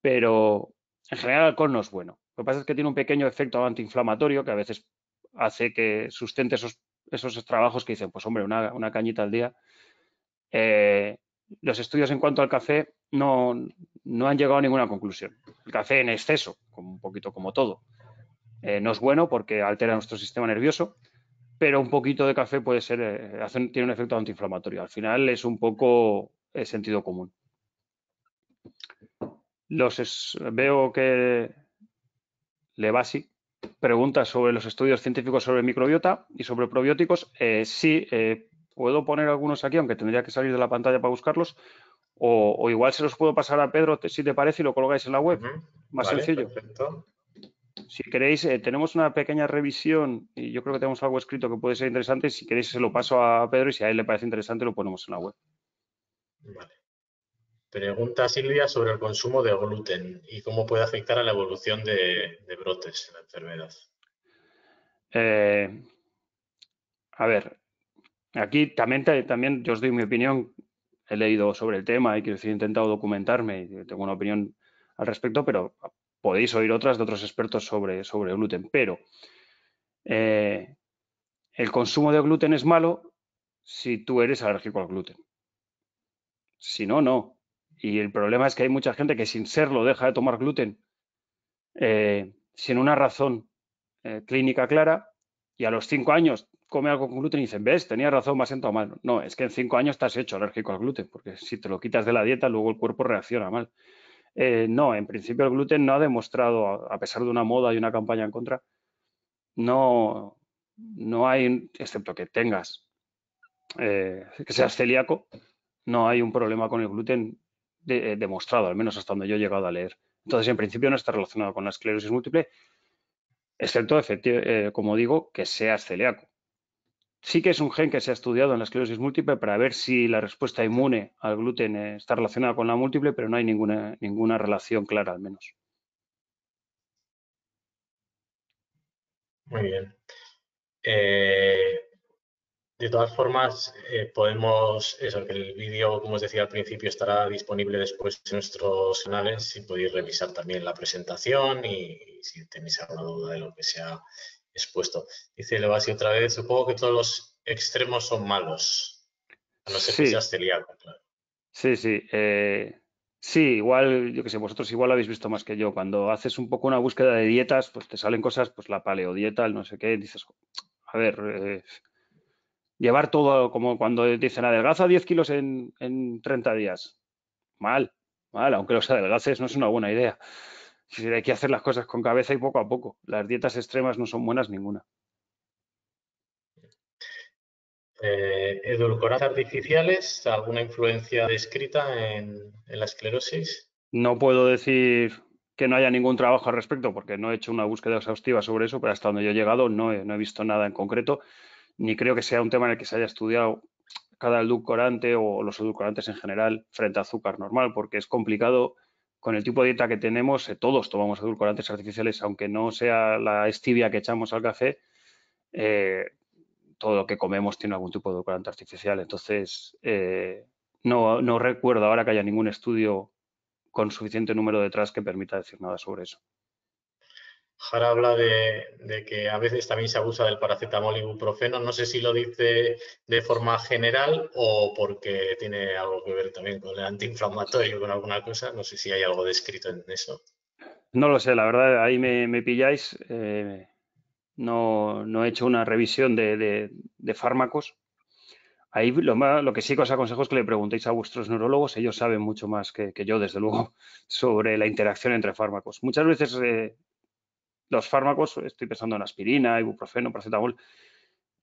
Pero en general el alcohol no es bueno. Lo que pasa es que tiene un pequeño efecto antiinflamatorio que a veces hace que sustente esos, esos trabajos que dicen, pues hombre, una, cañita al día. Eh, los estudios en cuanto al café no, no, han llegado a ninguna conclusión. El café en exceso, como un poquito como todo, eh, no es bueno porque altera nuestro sistema nervioso, pero un poquito de café puede ser, eh, tiene un efecto antiinflamatorio. Al final es un poco sentido común. Los veo que Levasi preguntas sobre los estudios científicos sobre microbiota y sobre probióticos. Eh, sí, eh, puedo poner algunos aquí, aunque tendría que salir de la pantalla para buscarlos, o, igual se los puedo pasar a Pedro, si te parece, y lo colgáis en la web. Más sencillo. Si queréis, eh, tenemos una pequeña revisión y yo creo que tenemos algo escrito que puede ser interesante. Si queréis, se lo paso a Pedro y si a él le parece interesante, lo ponemos en la web. Vale. Pregunta Silvia sobre el consumo de gluten y cómo puede afectar a la evolución de, brotes en la enfermedad. Eh, a ver, aquí también, también yo os doy mi opinión. He leído sobre el tema y he intentado documentarme y tengo una opinión al respecto, pero podéis oír otras de otros expertos sobre, sobre gluten. Pero eh, el consumo de gluten es malo si tú eres alérgico al gluten. Si no, no. Y el problema es que hay mucha gente que sin serlo deja de tomar gluten eh, sin una razón eh, clínica clara y a los cinco años come algo con gluten y dicen, ves, tenía razón, me en mal. No, es que en cinco años estás hecho alérgico al gluten, porque si te lo quitas de la dieta, luego el cuerpo reacciona mal. Eh, no, en principio el gluten no ha demostrado, a pesar de una moda y una campaña en contra, no, no hay, excepto que tengas, que seas celíaco, no hay un problema con el gluten eh, demostrado, al menos hasta donde yo he llegado a leer. Entonces, en principio no está relacionado con la esclerosis múltiple, excepto, eh, como digo, que sea celíaco. Sí que es un gen que se ha estudiado en la esclerosis múltiple para ver si la respuesta inmune al gluten eh, está relacionada con la múltiple, pero no hay ninguna, ninguna relación clara al menos. Muy bien. De todas formas, eh, podemos, eso, que el vídeo, como os decía al principio, estará disponible después en nuestros canales y podéis revisar también la presentación y, si tenéis alguna duda de lo que se ha expuesto. Dice Levasi otra vez, supongo que todos los extremos son malos, a no ser sí. seas claro. Sí, sí. Eh, sí, igual, yo que sé, vosotros igual habéis visto más que yo. Cuando haces un poco una búsqueda de dietas, pues te salen cosas, pues la paleodieta, el no sé qué, dices, a ver, eh, llevar todo como cuando dicen adelgaza 10 kilos en, en 30 días. Mal, mal, aunque los adelgaces no es una buena idea. Hay que hacer las cosas con cabeza y poco a poco. Las dietas extremas no son buenas ninguna. Eh, ¿Edulcorantes artificiales? ¿Alguna influencia descrita en, la esclerosis? No puedo decir que no haya ningún trabajo al respecto porque no he hecho una búsqueda exhaustiva sobre eso, pero hasta donde yo he llegado no he visto nada en concreto ni creo que sea un tema en el que se haya estudiado cada edulcorante o los edulcorantes en general frente a azúcar normal, porque es complicado con el tipo de dieta que tenemos, eh, todos tomamos edulcorantes artificiales, aunque no sea la estibia que echamos al café, eh, todo lo que comemos tiene algún tipo de edulcorante artificial. Entonces, eh, no recuerdo ahora que haya ningún estudio con suficiente número detrás que permita decir nada sobre eso. Jara habla de, que a veces también se abusa del paracetamol y ibuprofeno. No sé si lo dice de forma general o porque tiene algo que ver también con el antiinflamatorio, con alguna cosa. No sé si hay algo descrito en eso. No lo sé, la verdad, ahí me, pilláis. Eh, no, he hecho una revisión de, fármacos. Ahí lo, lo, que sí que os aconsejo es que le preguntéis a vuestros neurólogos, ellos saben mucho más que, yo, desde luego, (laughs) sobre la interacción entre fármacos. Muchas veces eh, los fármacos, estoy pensando en aspirina, ibuprofeno, paracetamol,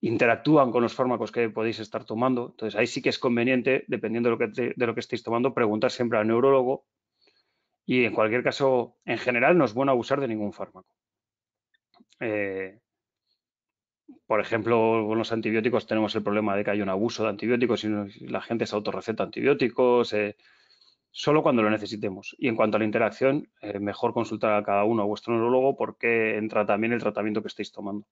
interactúan con los fármacos que podéis estar tomando. Entonces, ahí sí que es conveniente, dependiendo de lo que, de lo que estéis tomando, preguntar siempre al neurólogo y en cualquier caso, en general, no es bueno abusar de ningún fármaco. Eh, por ejemplo, con los antibióticos tenemos el problema de que hay un abuso de antibióticos y la gente se autorreceta antibióticos. Eh, solo cuando lo necesitemos. Y en cuanto a la interacción, eh, mejor consultar a cada uno a vuestro neurólogo porque entra también el tratamiento que estáis tomando.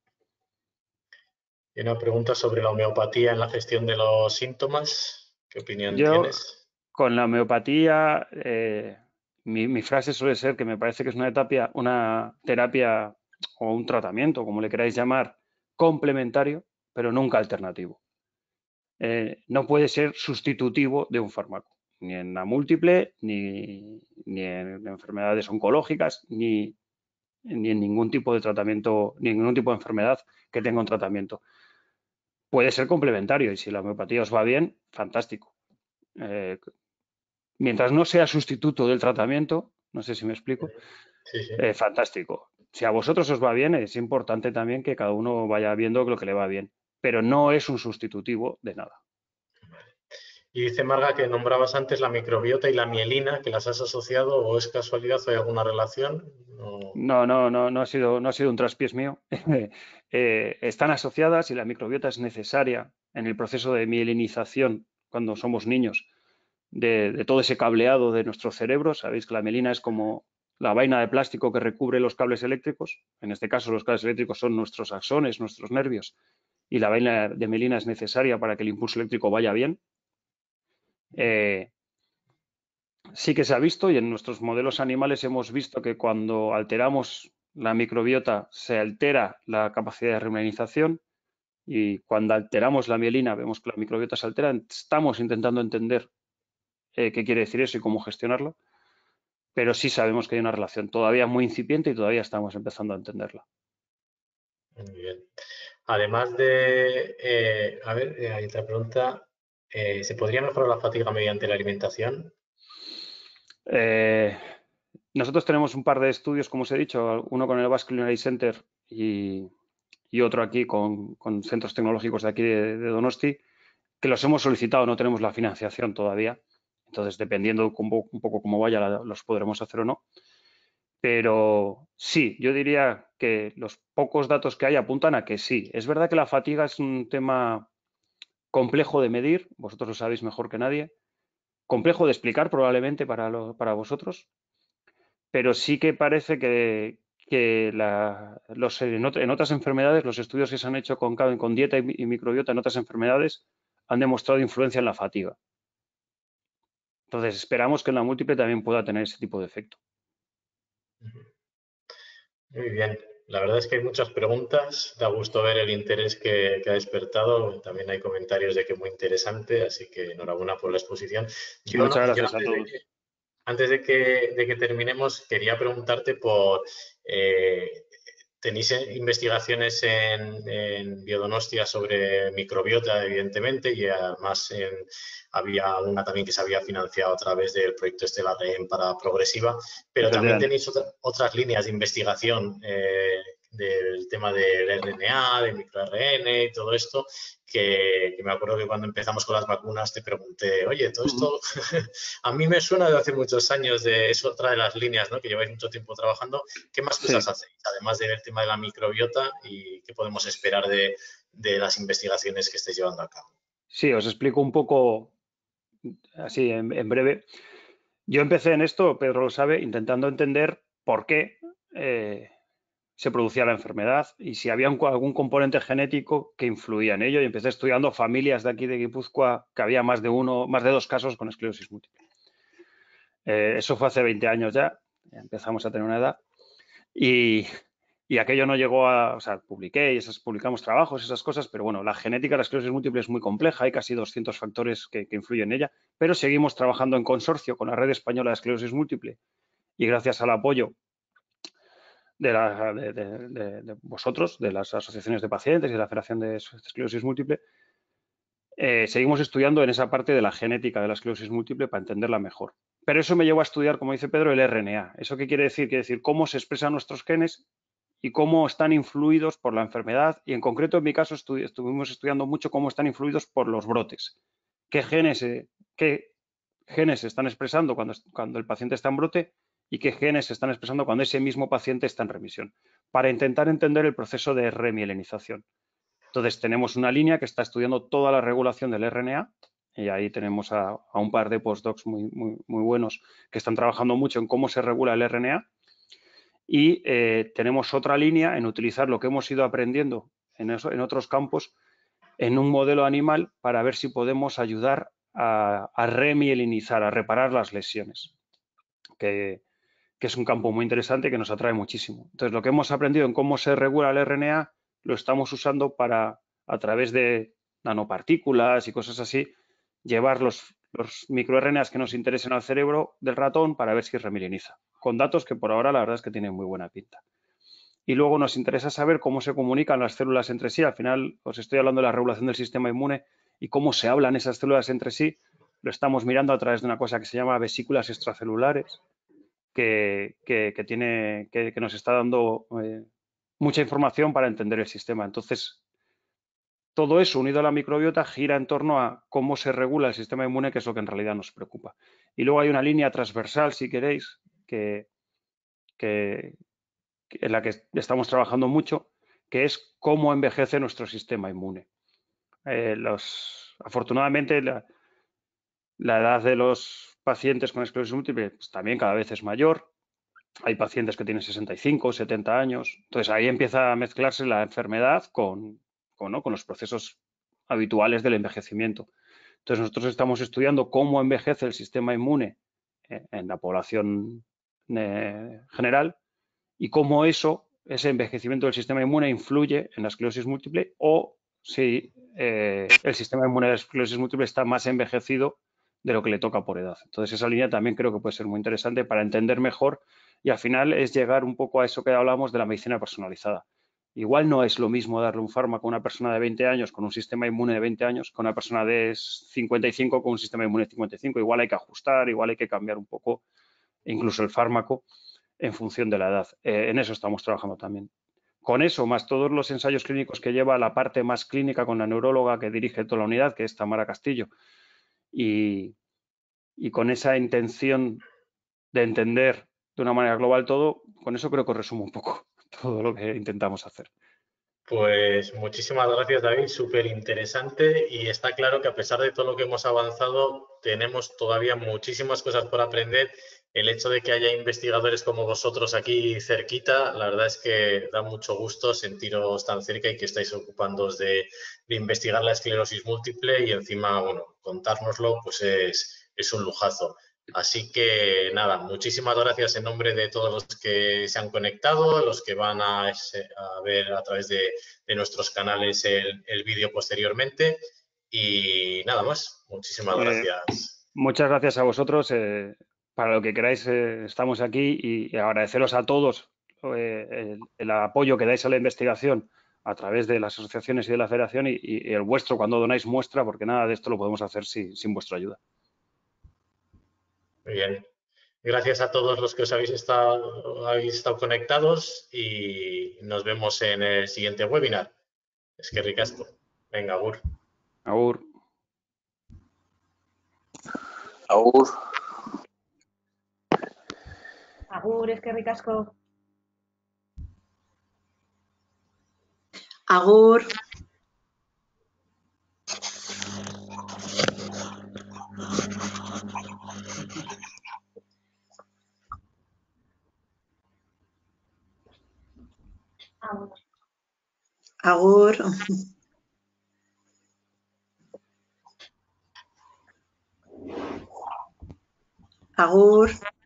Y una pregunta sobre la homeopatía en la gestión de los síntomas. ¿Qué opinión tienes? Con la homeopatía, eh, mi, frase suele ser que me parece que es una, una terapia o un tratamiento, como le queráis llamar, complementario, pero nunca alternativo. Eh, no puede ser sustitutivo de un fármaco ni en la múltiple, ni, en enfermedades oncológicas, ni, en ningún tipo de tratamiento, ningún tipo de enfermedad que tenga un tratamiento. Puede ser complementario y si la homeopatía os va bien, fantástico. Eh, mientras no sea sustituto del tratamiento, no sé si me explico, eh, fantástico. Si a vosotros os va bien, es importante también que cada uno vaya viendo lo que le va bien, pero no es un sustitutivo de nada. Y dice Marga que nombrabas antes la microbiota y la mielina, que las has asociado o es casualidad o hay alguna relación. No, no, no, no ha sido, no ha sido un traspiés mío. (laughs) Eh, están asociadas y la microbiota es necesaria en el proceso de mielinización cuando somos niños. De, de, todo ese cableado de nuestro cerebro. Sabéis que la mielina es como la vaina de plástico que recubre los cables eléctricos. En este caso, los cables eléctricos son nuestros axones, nuestros nervios. Y la vaina de mielina es necesaria para que el impulso eléctrico vaya bien. Eh, sí que se ha visto y en nuestros modelos animales hemos visto que cuando alteramos la microbiota se altera la capacidad de reumanización y cuando alteramos la mielina vemos que la microbiota se altera. Estamos intentando entender eh, qué quiere decir eso y cómo gestionarlo, pero sí sabemos que hay una relación todavía muy incipiente y todavía estamos empezando a entenderla. bien. Además de, eh, a ver, hay otra pregunta eh, ¿Se podría mejorar la fatiga mediante la alimentación? Eh, nosotros tenemos un par de estudios, como os he dicho, uno con el Vascular Center y, otro aquí con, centros tecnológicos de aquí de, Donosti, que los hemos solicitado, no tenemos la financiación todavía. Entonces, dependiendo un poco, cómo vaya, los podremos hacer o no. Pero sí, yo diría que los pocos datos que hay apuntan a que sí. Es verdad que la fatiga es un tema complejo de medir, vosotros lo sabéis mejor que nadie, complejo de explicar probablemente para, para vosotros, pero sí que parece que, que los, en, otras enfermedades, los estudios que se han hecho con, con dieta y, microbiota en otras enfermedades han demostrado influencia en la fatiga. Entonces, esperamos que en la múltiple también pueda tener ese tipo de efecto. Muy bien. La verdad es que hay muchas preguntas, da gusto ver el interés que, ha despertado, también hay comentarios de que muy interesante, así que enhorabuena por la exposición. antes de que, que, terminemos, quería preguntarte por eh, Tenéis eh, investigaciones en, biodonostia sobre microbiota, evidentemente, y además había una también que se había financiado a través del proyecto Estela REM para progresiva, pero también tenéis otras líneas de investigación eh, del tema del RNA, de microRNA y todo esto, que, me acuerdo que cuando empezamos con las vacunas te pregunté, oye, todo esto (laughs) a mí me suena de hace muchos años, de, es otra de las líneas ¿no? que lleváis mucho tiempo trabajando. ¿Qué más cosas hacéis, además del tema de la microbiota y qué podemos esperar de, las investigaciones que estáis llevando a cabo? Sí, os explico un poco así en, breve. Yo empecé en esto, Pedro lo sabe, intentando entender por qué eh, se producía la enfermedad y si había algún componente genético que influía en ello. Y empecé estudiando familias de aquí de Guipúzcoa que había más de uno, más de dos casos con esclerosis múltiple. Eh, eso fue hace 20 años ya, empezamos a tener una edad. Y, aquello no llegó a, o sea, publiqué y esas, publicamos trabajos, esas cosas, pero bueno, la genética de la esclerosis múltiple es muy compleja, hay casi 200 factores que, que influyen en ella, pero seguimos trabajando en consorcio con la Red Española de Esclerosis Múltiple y gracias al apoyo de, vosotros, de las asociaciones de pacientes y de la Federación de Esclerosis Múltiple, eh, seguimos estudiando en esa parte de la genética de la esclerosis múltiple para entenderla mejor. Pero eso me llevó a estudiar, como dice Pedro, el RNA. ¿Eso qué quiere decir? Quiere decir cómo se expresan nuestros genes y cómo están influidos por la enfermedad. Y en concreto, en mi caso, estuvimos estudiando mucho cómo están influidos por los brotes. ¿Qué genes, qué genes se están expresando cuando el paciente está en brote y qué genes se están expresando cuando ese mismo paciente está en remisión, para intentar entender el proceso de remielinización. Entonces, tenemos una línea que está estudiando toda la regulación del RNA y ahí tenemos a, un par de postdocs muy, muy, buenos que están trabajando mucho en cómo se regula el RNA. Y eh, tenemos otra línea en utilizar lo que hemos ido aprendiendo en, en otros campos en un modelo animal para ver si podemos ayudar a, a remielinizar, a reparar las lesiones. Que, que es un campo muy interesante que nos atrae muchísimo. Entonces, lo que hemos aprendido en cómo se regula el RNA lo estamos usando para, a través de nanopartículas y cosas así, llevar los, microRNAs que nos interesan al cerebro del ratón para ver si remiliniza, con datos que por ahora la verdad es que tienen muy buena pinta. Y luego nos interesa saber cómo se comunican las células entre sí. Al final os estoy hablando de la regulación del sistema inmune y cómo se hablan esas células entre sí. Lo estamos mirando a través de una cosa que se llama vesículas extracelulares, que, tiene, que, nos está dando eh, mucha información para entender el sistema. Entonces, todo eso unido a la microbiota gira en torno a cómo se regula el sistema inmune, que es lo que en realidad nos preocupa. Y luego hay una línea transversal, si queréis, que, en la que estamos trabajando mucho, que es cómo envejece nuestro sistema inmune. Eh, los, afortunadamente, la, la edad de los pacientes con esclerosis múltiple pues, también cada vez es mayor. Hay pacientes que tienen 65, 70 años. Entonces ahí empieza a mezclarse la enfermedad con, los procesos habituales del envejecimiento. Entonces nosotros estamos estudiando cómo envejece el sistema inmune eh, en la población eh, general y cómo eso, ese envejecimiento del sistema inmune influye en la esclerosis múltiple o si eh, el sistema inmune de la esclerosis múltiple está más envejecido de lo que le toca por edad. Entonces, esa línea también creo que puede ser muy interesante para entender mejor y al final es llegar un poco a eso que hablábamos de la medicina personalizada. Igual no es lo mismo darle un fármaco a una persona de 20 años con un sistema inmune de 20 años con una persona de 55 con un sistema inmune de 55. Igual hay que ajustar, igual hay que cambiar un poco incluso el fármaco en función de la edad. Eh, en eso estamos trabajando también. Con eso, más todos los ensayos clínicos que lleva la parte más clínica con la neuróloga que dirige toda la unidad, que es Tamara Castillo, y, con esa intención de entender de una manera global todo, con eso creo que resumo un poco (laughs) todo lo que intentamos hacer. Pues muchísimas gracias David, súper interesante y está claro que a pesar de todo lo que hemos avanzado, tenemos todavía muchísimas cosas por aprender el hecho de que haya investigadores como vosotros aquí cerquita, la verdad es que da mucho gusto sentiros tan cerca y que estáis ocupándoos de, investigar la esclerosis múltiple y encima, bueno, contárnoslo pues es, un lujazo. Así que nada, muchísimas gracias en nombre de todos los que se han conectado, los que van a, ver a través de, nuestros canales el, vídeo posteriormente. Y nada más, muchísimas eh, gracias. muchas gracias a vosotros. Eh, para lo que queráis, eh, estamos aquí y agradeceros a todos eh, el, apoyo que dais a la investigación a través de las asociaciones y de la federación y, el vuestro cuando donáis muestra, porque nada de esto lo podemos hacer sin vuestra ayuda. Muy bien. Gracias a todos los que os habéis estado, habéis estado conectados y nos vemos en el siguiente webinar. Es que ricasco. Venga, Agur. Agur. Agur. Agur, que asko. Agur. Agur. Agur.